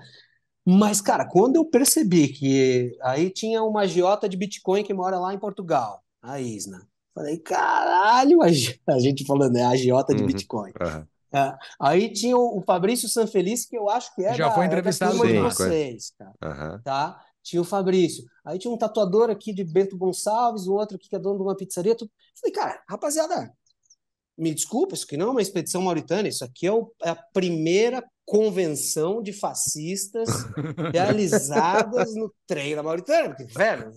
Mas, cara, quando eu percebi que aí tinha uma agiota de Bitcoin que mora lá em Portugal, a Isna. Falei, caralho, a gente falando, é agiota de uhum, Bitcoin. Uhum. É. Aí tinha o Fabrício Sanfeliz, que eu acho que é Já da, foi entrevistado é de vocês, cara. Uhum. Tá? Tinha o Fabrício. Aí tinha um tatuador aqui de Bento Gonçalves, um outro aqui que é dono de uma pizzaria. Tudo. Falei, cara, rapaziada, me desculpa, isso aqui não é uma expedição mauritana, isso aqui é, o, é a primeira convenção de fascistas realizadas no trem da Mauritânia. Porque, velho,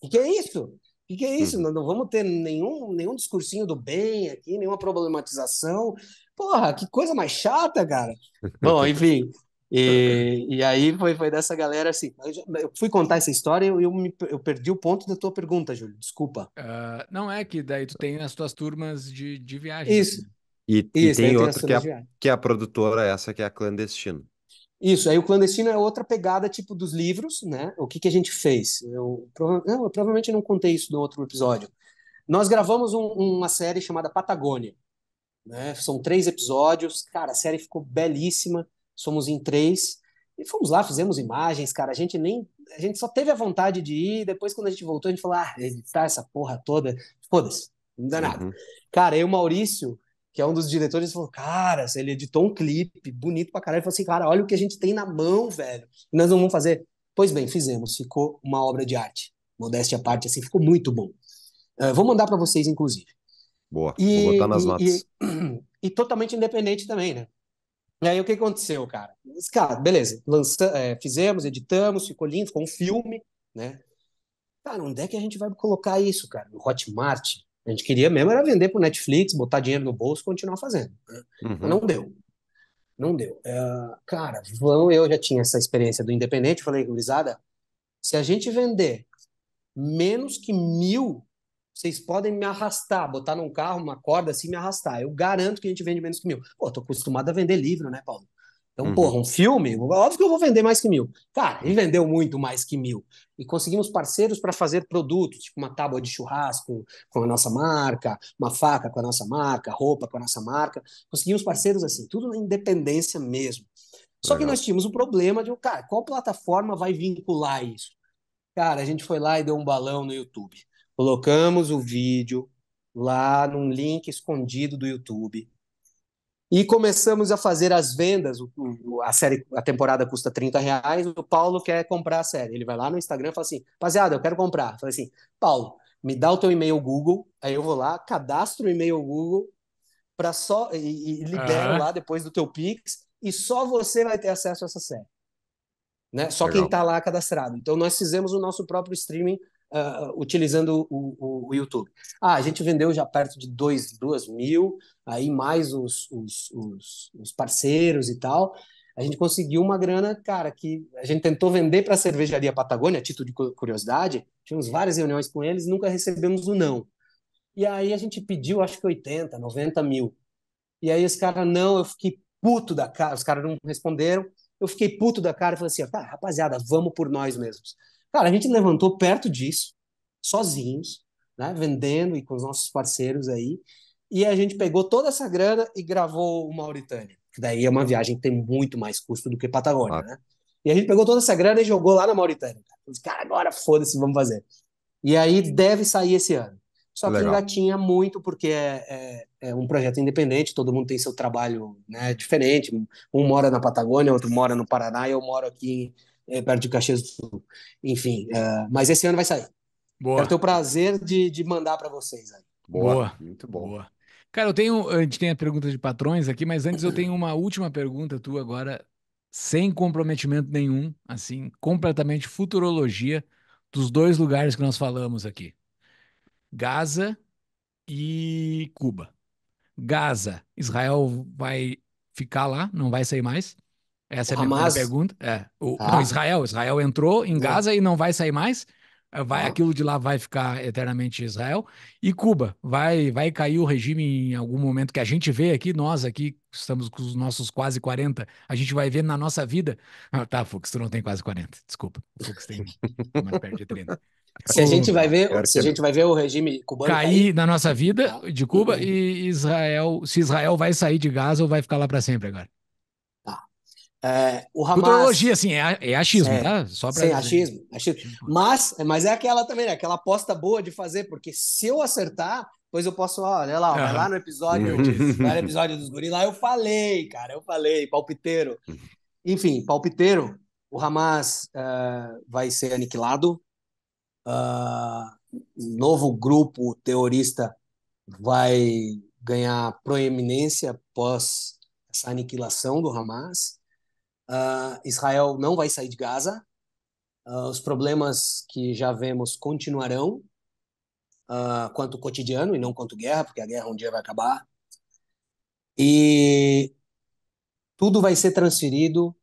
o que é isso? O que, é isso? Uhum. Não, não vamos ter nenhum, nenhum discursinho do bem aqui, nenhuma problematização. Porra, que coisa mais chata, cara. Bom, enfim. E, e aí foi, foi dessa galera assim. Eu, já, eu fui contar essa história e eu, eu, eu, perdi o ponto da tua pergunta, Júlio. Desculpa. Uh, não é que daí tu tem as tuas turmas de, de viagem. Né? Isso. Né? E, isso, e tem outro que é, que é a produtora, essa que é a clandestina. Isso, aí o clandestino é outra pegada tipo dos livros, né? O que, que a gente fez? Eu, prova... não, eu provavelmente não contei isso no outro episódio. Nós gravamos um, uma série chamada Patagônia. Né? São três episódios. Cara, a série ficou belíssima. Somos em três. E fomos lá, fizemos imagens, cara. A gente nem. A gente só teve a vontade de ir. Depois, quando a gente voltou, a gente falou: ah, editar essa porra toda. Foda-se, não dá nada. Uhum. Cara, eu e o Maurício, que é um dos diretores, falou, cara, ele editou um clipe bonito pra caralho, ele falou assim, cara, olha o que a gente tem na mão, velho, nós não vamos fazer. Pois bem, fizemos, ficou uma obra de arte, modéstia à parte, assim, ficou muito bom. Uh, vou mandar para vocês, inclusive. Boa, e, vou botar nas notas. E, e, totalmente independente também, né? E aí o que aconteceu, cara? cara, beleza, lança, é, fizemos, editamos, ficou lindo, ficou um filme, né? Cara, onde é que a gente vai colocar isso, cara? No Hotmart? A gente queria mesmo era vender para o Netflix, botar dinheiro no bolso e continuar fazendo. Uhum. Não deu. Não deu. É, cara, vão, eu já tinha essa experiência do Independente, falei, gurizada, se a gente vender menos que mil, vocês podem me arrastar, botar num carro, uma corda assim, me arrastar. Eu garanto que a gente vende menos que mil. Pô, tô acostumado a vender livro, né, Paulo? Então, uhum. porra, um filme, óbvio que eu vou vender mais que mil. Cara, ele vendeu muito mais que mil. E conseguimos parceiros para fazer produtos, tipo uma tábua de churrasco com a nossa marca, uma faca com a nossa marca, roupa com a nossa marca. Conseguimos parceiros assim, tudo na independência mesmo. Só Legal. que nós tínhamos o problema de, cara, qual plataforma vai vincular isso? Cara, a gente foi lá e deu um balão no YouTube. Colocamos o vídeo lá num link escondido do YouTube e começamos a fazer as vendas. A série, a temporada custa 30 reais. O Paulo quer comprar a série. Ele vai lá no Instagram e fala assim: rapaziada, eu quero comprar. Fala falei assim: Paulo, me dá o teu e-mail Google. Aí eu vou lá, cadastro o e-mail Google para só e, e libero uhum. lá depois do teu Pix e só você vai ter acesso a essa série. Né? Só Legal. quem está lá cadastrado. Então nós fizemos o nosso próprio streaming uh, utilizando o, o, YouTube. Ah, a gente vendeu já perto de 2 mil, aí mais os, os, os, os parceiros e tal a gente conseguiu uma grana, cara, que a gente tentou vender para a cervejaria Patagônia, a título de curiosidade, tivemos várias reuniões com eles, nunca recebemos o um não. E aí a gente pediu, acho que 80, 90 mil. E aí os caras, não, eu fiquei puto da cara, os caras não responderam, eu fiquei puto da cara e falei assim, tá, rapaziada, vamos por nós mesmos. Cara, a gente levantou perto disso, sozinhos, né? Vendendo e com os nossos parceiros aí. E a gente pegou toda essa grana e gravou o Mauritânia. Que daí é uma viagem que tem muito mais custo do que Patagônia, ah. né? E a gente pegou toda essa grana e jogou lá na Mauritânia. cara, agora foda-se, vamos fazer. E aí deve sair esse ano. Só que ainda tinha muito, porque é, é, é, um projeto independente, todo mundo tem seu trabalho né, diferente. Um mora na Patagônia, outro mora no Paraná, e eu moro aqui é, perto de Caxias do Sul. Enfim, uh, mas esse ano vai sair. Boa. Quero ter o prazer de, de mandar para vocês. Aí. Boa. Boa. Muito Boa. Cara, eu tenho. A gente tem a pergunta de patrões aqui, mas antes eu tenho uma última pergunta tua agora, sem comprometimento nenhum, assim, completamente futurologia dos dois lugares que nós falamos aqui: Gaza e Cuba. Gaza, Israel vai ficar lá, não vai sair mais. Essa é a minha pergunta. É. O, ah. não, Israel. Israel entrou em hum. Gaza é. e não vai sair mais. Vai, ah. Aquilo de lá vai ficar eternamente Israel. E Cuba, vai, vai cair o regime em algum momento que a gente vê aqui, nós aqui, estamos com os nossos quase 40, a gente vai ver na nossa vida. Ah, tá, Fux, tu não tem quase 40, desculpa. Fux tem mais perto de 30. Se a gente vai ver, se a gente vai ver o regime cubano cair, cair. na nossa vida de Cuba uhum. e Israel, se Israel vai sair de Gaza ou vai ficar lá para sempre agora. É, o Hamas. Futurologia, assim, é, é achismo, é, tá? Só pra... Sim, é achismo, é achismo. Mas, mas é aquela também, né? Aquela aposta boa de fazer, porque se eu acertar, Pois eu posso, ah, olha lá, vai lá no episódio, vai no episódio dos guris, lá eu falei, cara, eu falei, palpiteiro. Enfim, palpiteiro, o Hamas uh, vai ser aniquilado, uh, novo grupo terrorista vai ganhar proeminência após essa aniquilação do Hamas, Uh, Israel não vai sair de Gaza. Uh, os problemas que já vemos continuarão, uh, quanto cotidiano e não quanto guerra, porque a guerra um dia vai acabar. E tudo vai ser transferido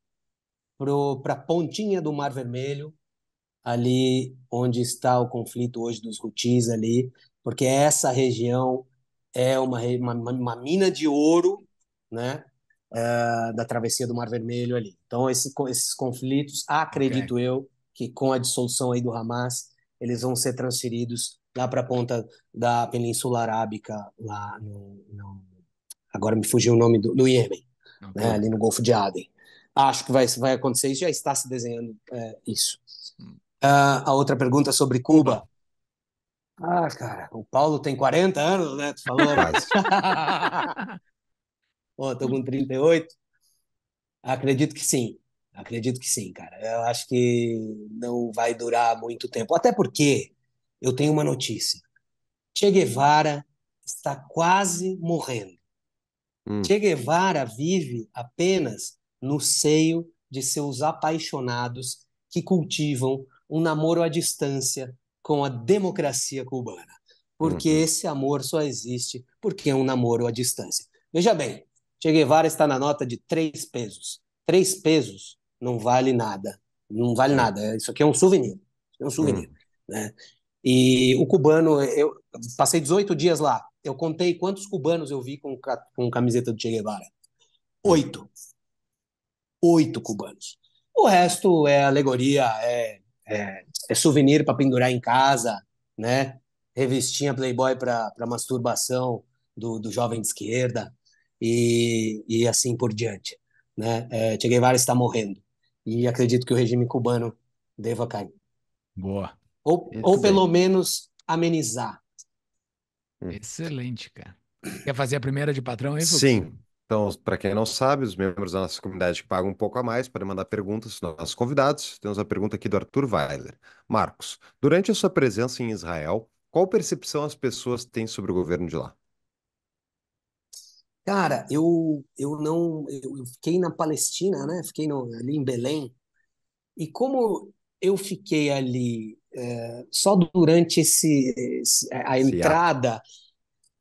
para a pontinha do Mar Vermelho, ali onde está o conflito hoje dos Houthis ali, porque essa região é uma, uma, uma mina de ouro, né? uh, da travessia do Mar Vermelho ali. Então, esse, esses conflitos, acredito okay. eu, que com a dissolução aí do Hamas, eles vão ser transferidos lá para a ponta da Península Arábica, lá no, no agora me fugiu o nome do no Iêmen, okay. né, ali no Golfo de Aden. Acho que vai, vai acontecer isso, já está se desenhando é, isso. Uh, a outra pergunta é sobre Cuba. Ah, cara, o Paulo tem 40 anos, né? Tu falou. Pô, oh, tô hum. com 38? Acredito que sim. Acredito que sim, cara. Eu acho que não vai durar muito tempo. Até porque eu tenho uma notícia. Che Guevara está quase morrendo. Hum. Che Guevara vive apenas no seio de seus apaixonados que cultivam um namoro à distância com a democracia cubana. Porque uhum. esse amor só existe porque é um namoro à distância. Veja bem, Che Guevara está na nota de três pesos. Três pesos não vale nada. Não vale nada. É, isso aqui é um souvenir. É um souvenir. Hum. Né? E o cubano, eu passei 18 dias lá. Eu contei quantos cubanos eu vi com, com camiseta do Che Guevara. Oito. Oito cubanos. O resto é alegoria, é, é, é souvenir para pendurar em casa, né? Revistinha Playboy para masturbação do, do jovem de esquerda e, e assim por diante. Né? É, che Guevara está morrendo e acredito que o regime cubano deva cair. Boa. Ou, ou pelo menos amenizar. Hum. Excelente, cara. Quer fazer a primeira de patrão aí? Sim. Então, para quem não sabe, os membros da nossa comunidade pagam um pouco a mais para mandar perguntas aos nossos convidados. Temos a pergunta aqui do Arthur Weiler. Marcos, durante a sua presença em Israel, qual percepção as pessoas têm sobre o governo de lá? Cara, eu, eu não. Eu fiquei na Palestina, né? Fiquei no, ali em Belém. E como eu fiquei ali é, só durante esse, esse a entrada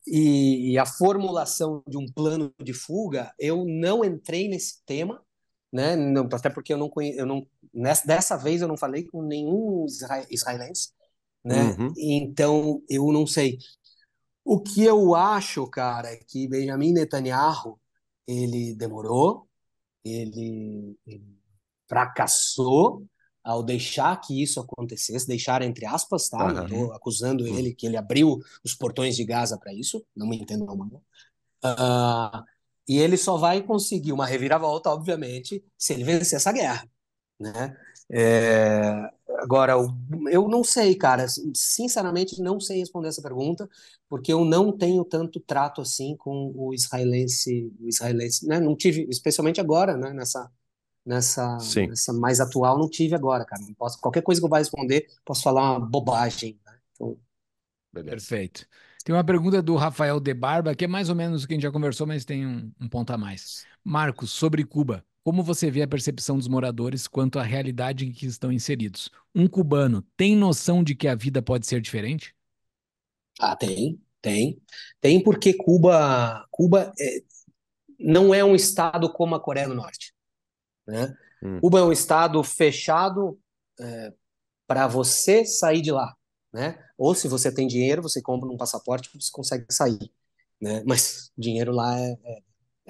e, e, a formulação de um plano de fuga, eu não entrei nesse tema, né? Não, até porque eu não conhe, eu não nessa, dessa vez eu não falei com nenhum israelense, né? Uhum. Então eu não sei. O que eu acho, cara, é que Benjamin Netanyahu ele demorou, ele, ele fracassou ao deixar que isso acontecesse, deixar entre aspas, tá? Uhum. Estou acusando uhum. ele que ele abriu os portões de Gaza para isso, não me entendo mal. Uh, e ele só vai conseguir uma reviravolta, obviamente, se ele vencer essa guerra, né? É, Agora, eu não sei, cara. Sinceramente, não sei responder essa pergunta, porque eu não tenho tanto trato assim com o israelense, o israelense, né? Não tive, especialmente agora, né? Nessa, nessa, Sim. nessa mais atual, não tive agora, cara. Não posso, qualquer coisa que eu vá responder, posso falar uma bobagem. Né? Então... Perfeito. Tem uma pergunta do Rafael De Barba, que é mais ou menos o que a gente já conversou, mas tem um, um ponto a mais. Marcos, sobre Cuba. Como você vê a percepção dos moradores quanto à realidade em que estão inseridos? Um cubano tem noção de que a vida pode ser diferente? Ah, tem, tem. Tem porque Cuba, Cuba é, não é um estado como a Coreia do Norte. Né? Hum. Cuba é um estado fechado é, eh, para você sair de lá. Né? Ou se você tem dinheiro, você compra um passaporte e você consegue sair. Né? Mas dinheiro lá é, é,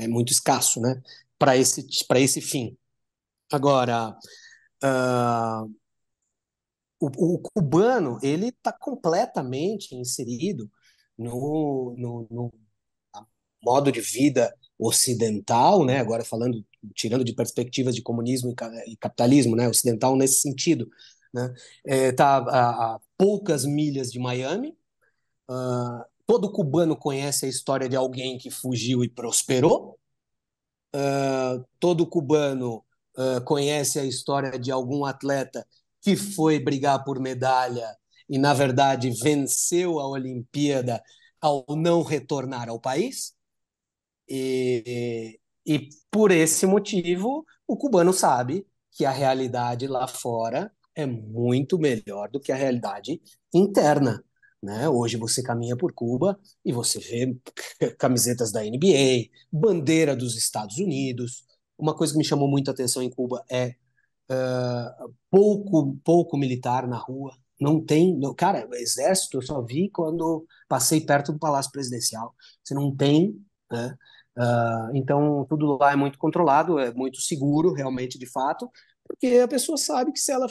é muito escasso, né? para esse, esse fim. Agora, uh, o, o, cubano ele está completamente inserido no, no, no, modo de vida ocidental, né? Agora falando, tirando de perspectivas de comunismo e, e capitalismo, né? Ocidental nesse sentido, né? Está é, a, a, poucas milhas de Miami. Uh, todo cubano conhece a história de alguém que fugiu e prosperou, Uh, todo cubano uh, conhece a história de algum atleta que foi brigar por medalha e, na verdade, venceu a Olimpíada ao não retornar ao país. E, e por esse motivo, o cubano sabe que a realidade lá fora é muito melhor do que a realidade interna. Né? Hoje você caminha por Cuba e você vê camisetas da NBA, bandeira dos Estados Unidos. Uma coisa que me chamou muita atenção em Cuba é uh, pouco, pouco militar na rua. Não tem, não, cara, exército eu só vi quando passei perto do Palácio Presidencial. Você não tem, né? Uh, então, tudo lá é muito controlado, é muito seguro, realmente, de fato, porque a pessoa sabe que se ela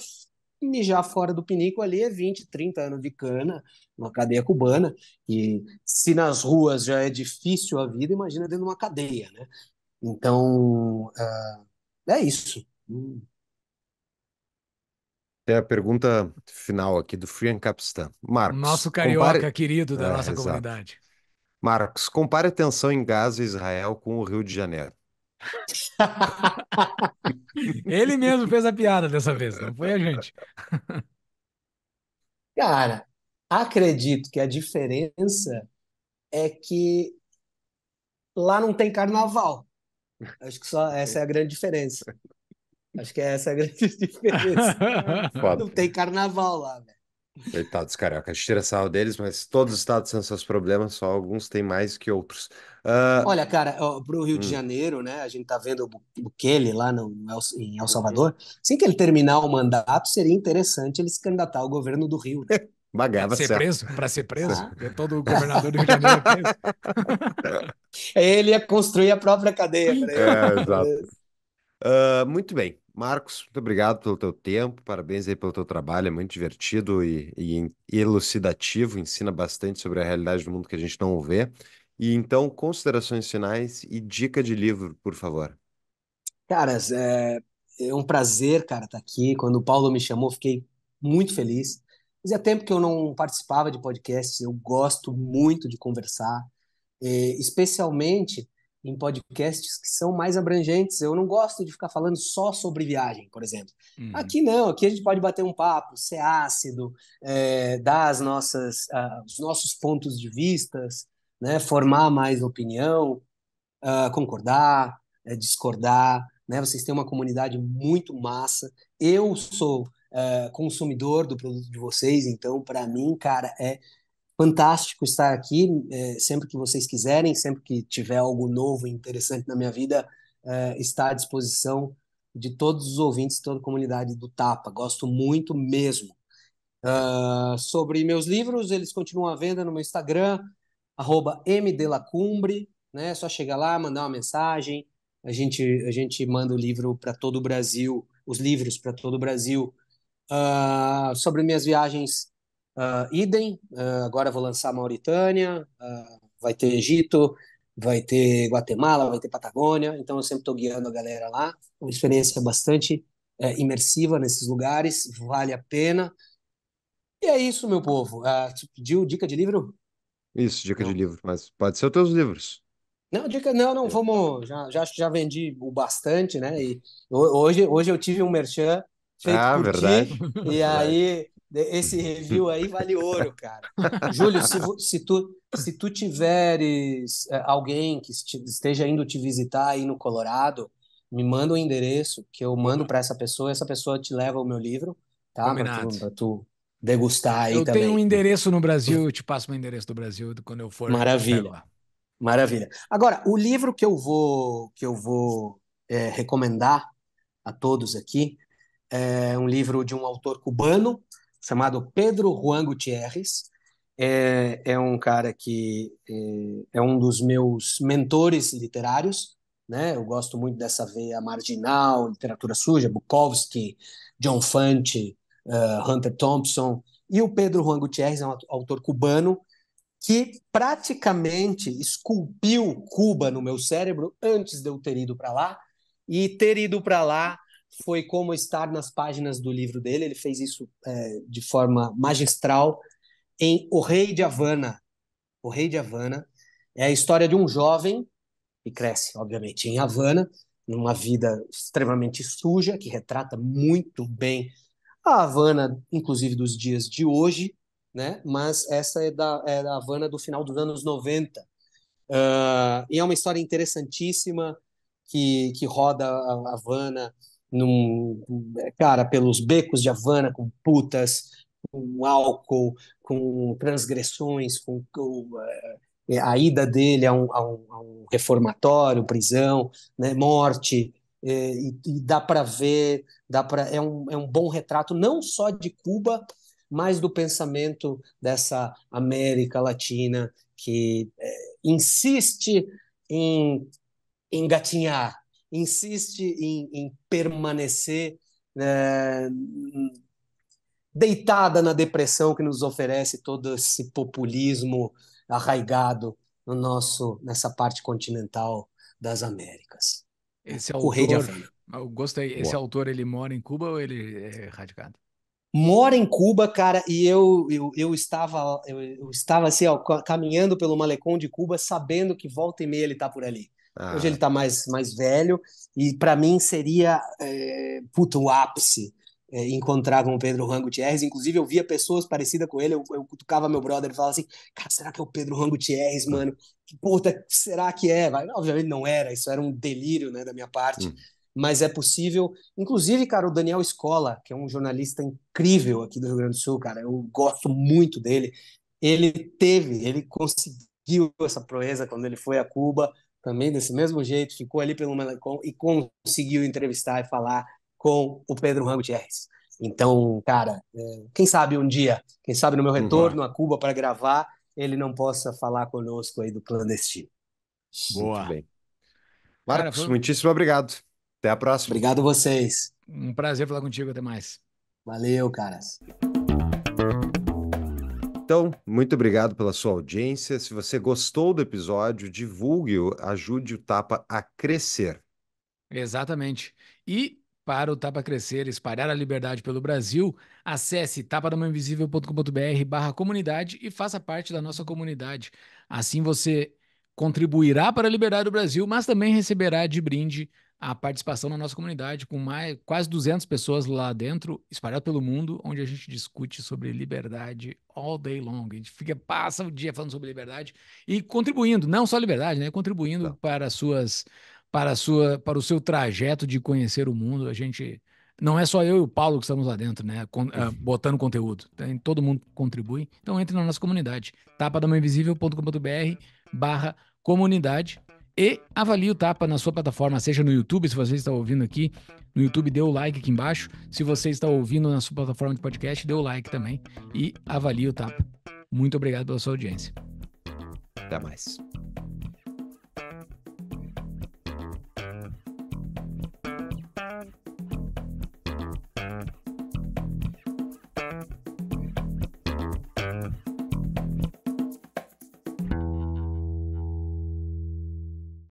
mijar fora do pinico ali é 20, 30 anos de cana, uma cadeia cubana, e se nas ruas já é difícil a vida, imagina dentro de uma cadeia, né? Então, uh, é isso. Tem a pergunta final aqui do Frian Capstan. Marcos. Nosso carioca compare... querido da é, nossa exato. comunidade. Marcos, compare a tensão em Gaza e Israel com o Rio de Janeiro. Ele mesmo fez a piada dessa vez, não foi a gente. Cara, Acredito que a diferença é que lá não tem carnaval. Acho que só essa é a grande diferença. Acho que essa é a grande diferença. Foda. Não tem carnaval lá, velho. Coitados gente tira sal deles, mas todos os estados têm seus problemas, só alguns têm mais que outros. Uh... Olha, cara, para o Rio hum. de Janeiro, né? A gente tá vendo o Kelly lá no, em El uhum. Salvador. Assim que ele terminar o mandato, seria interessante ele se candidatar ao governo do Rio. Né? Bagava ser preso, para ser preso, ah. todo o governador do Rio de Janeiro é preso. ele ia construir a própria cadeia. Né? É, exato. Uh, muito bem, Marcos, muito obrigado pelo teu tempo, parabéns aí pelo teu trabalho, é muito divertido e, e elucidativo, ensina bastante sobre a realidade do mundo que a gente não vê. E então, considerações finais e dica de livro, por favor. Caras, é, é um prazer, cara, estar tá aqui. Quando o Paulo me chamou, fiquei muito feliz. Fazia tempo que eu não participava de podcasts, eu gosto muito de conversar, é, especialmente em podcasts que são mais abrangentes. Eu não gosto de ficar falando só sobre viagem, por exemplo. Uhum. Aqui não, aqui a gente pode bater um papo, ser ácido, é, dar as nossas, uh, os nossos pontos de vistas, né, formar mais opinião, uh, concordar, uh, discordar. Né? Vocês têm uma comunidade muito massa. Eu sou uh, consumidor do produto de vocês. Então, para mim, cara, é fantástico estar aqui. É, sempre que vocês quiserem, sempre que tiver algo novo e interessante na minha vida, é, eh, está à disposição de todos os ouvintes, toda a comunidade do Tapa. Gosto muito mesmo. Uh, sobre meus livros, eles continuam à venda no meu Instagram, arroba mdelacumbre, né? É só chegar lá, mandar uma mensagem. A gente, a gente manda o livro para todo o Brasil, os livros para todo o Brasil Uh, sobre minhas viagens, uh, idem. Uh, agora vou lançar Mauritânia, vai ter Egito, vai ter Guatemala, vai ter Patagônia. Então eu sempre estou guiando a galera lá. Uma experiência bastante é, imersiva nesses lugares, vale a pena. E é isso, meu povo. você pediu dica de livro? Isso, dica não. de livro, mas pode ser os teus livros. Não, dica, não, não, é. vamos. Já, já, já vendi o bastante, né? E hoje, hoje eu tive um merchan feito ah, por verdade. ti. E aí, esse review aí vale ouro, cara. Júlio, se, se, tu, se tu tiveres eh, alguém que esteja indo te visitar aí no Colorado, me manda o um endereço que eu mando para essa pessoa, essa pessoa te leva o meu livro, tá? Para tu, pra tu degustar aí eu também. Eu tenho um endereço no Brasil, eu te passo o um endereço do Brasil quando eu for. Maravilha. Maravilha. Agora, o livro que eu vou que eu vou é, recomendar a todos aqui é um livro de um autor cubano chamado Pedro Juan Gutierrez. É, é um cara que é, é, um dos meus mentores literários. Né? Eu gosto muito dessa veia marginal, literatura suja, Bukowski, John Fante, uh, Hunter Thompson. E o Pedro Juan Gutierrez é um autor cubano que praticamente esculpiu Cuba no meu cérebro antes de eu ter ido para lá. E ter ido para lá foi como estar nas páginas do livro dele. Ele fez isso é, de forma magistral em O Rei de Havana. O Rei de Havana é a história de um jovem que cresce, obviamente, em Havana, numa vida extremamente suja, que retrata muito bem a Havana, inclusive dos dias de hoje, né? mas essa é da, é da Havana do final dos anos 90. Uh, ah, e é uma história interessantíssima que, que roda a Havana num, cara, pelos becos de Havana com putas, com álcool, com transgressões, com, com eh, eh, a ida dele a um, a um, a um reformatório, prisão, né, morte, eh, e, e, dá para ver, dá pra, é, um, é um bom retrato não só de Cuba, mas do pensamento dessa América Latina que é, insiste em engatinhar insiste em, em permanecer é, deitada na depressão que nos oferece todo esse populismo arraigado no nosso nessa parte continental das Américas. Esse autor, o rei de Eu gostei. Esse Boa. autor ele mora em Cuba ou ele é radicado? Mora em Cuba, cara, e eu eu, eu estava eu, eu estava assim ó, caminhando pelo malecão de Cuba, sabendo que volta e meia ele tá por ali. Ah. Hoje ele está mais, mais velho e para mim seria é, puto, o ápice é, encontrar com o Pedro Rango Thierres. Inclusive eu via pessoas parecidas com ele, eu, eu cutucava meu brother e falava assim, cara, será que é o Pedro Rango Thierres, hum. mano? Que puta, será que é? vai obviamente não era, isso era um delírio né, da minha parte. Hum. Mas é possível, inclusive, cara, o Daniel Escola, que é um jornalista incrível aqui do Rio Grande do Sul, cara, eu gosto muito dele. Ele teve, ele conseguiu conseguiu essa proeza quando ele foi a Cuba também desse mesmo jeito, ficou ali pelo Malecon e conseguiu entrevistar e falar com o Pedro Juan Gutierrez. Então, cara, é, quem sabe um dia, quem sabe no meu uhum. retorno uhum. a Cuba para gravar, ele não possa falar conosco aí do clandestino. Boa. Muito bem. Marcos, cara, foi... muitíssimo obrigado. Até a próxima. Obrigado vocês. Um prazer falar contigo, até mais. Valeu, caras. Então, muito obrigado pela sua audiência. Se você gostou do episódio, divulgue-o, ajude o Tapa a crescer. Exatamente. E para o Tapa Crescer espalhar a liberdade pelo Brasil, acesse tapadamainvisível.com.br barra comunidade e faça parte da nossa comunidade. Assim você contribuirá para a liberdade do Brasil, mas também receberá de brinde a participação na nossa comunidade, com mais, quase 200 pessoas lá dentro, espalhado pelo mundo, onde a gente discute sobre liberdade all day long. A gente fica, passa o dia falando sobre liberdade e contribuindo, não só liberdade, né? Contribuindo não. para suas para sua para o seu trajeto de conhecer o mundo. A gente não é só eu e o Paulo que estamos lá dentro, né? Eh, uhum. Botando conteúdo. Tem, todo mundo contribui. Então entre na nossa comunidade. tapadamainvisível.com.br barra comunidade e avalie o Tapa na sua plataforma, seja no YouTube, se você está ouvindo aqui no YouTube, dê o like aqui embaixo. Se você está ouvindo na sua plataforma de podcast, dê o like também e avalie o Tapa. Muito obrigado pela sua audiência. Até mais.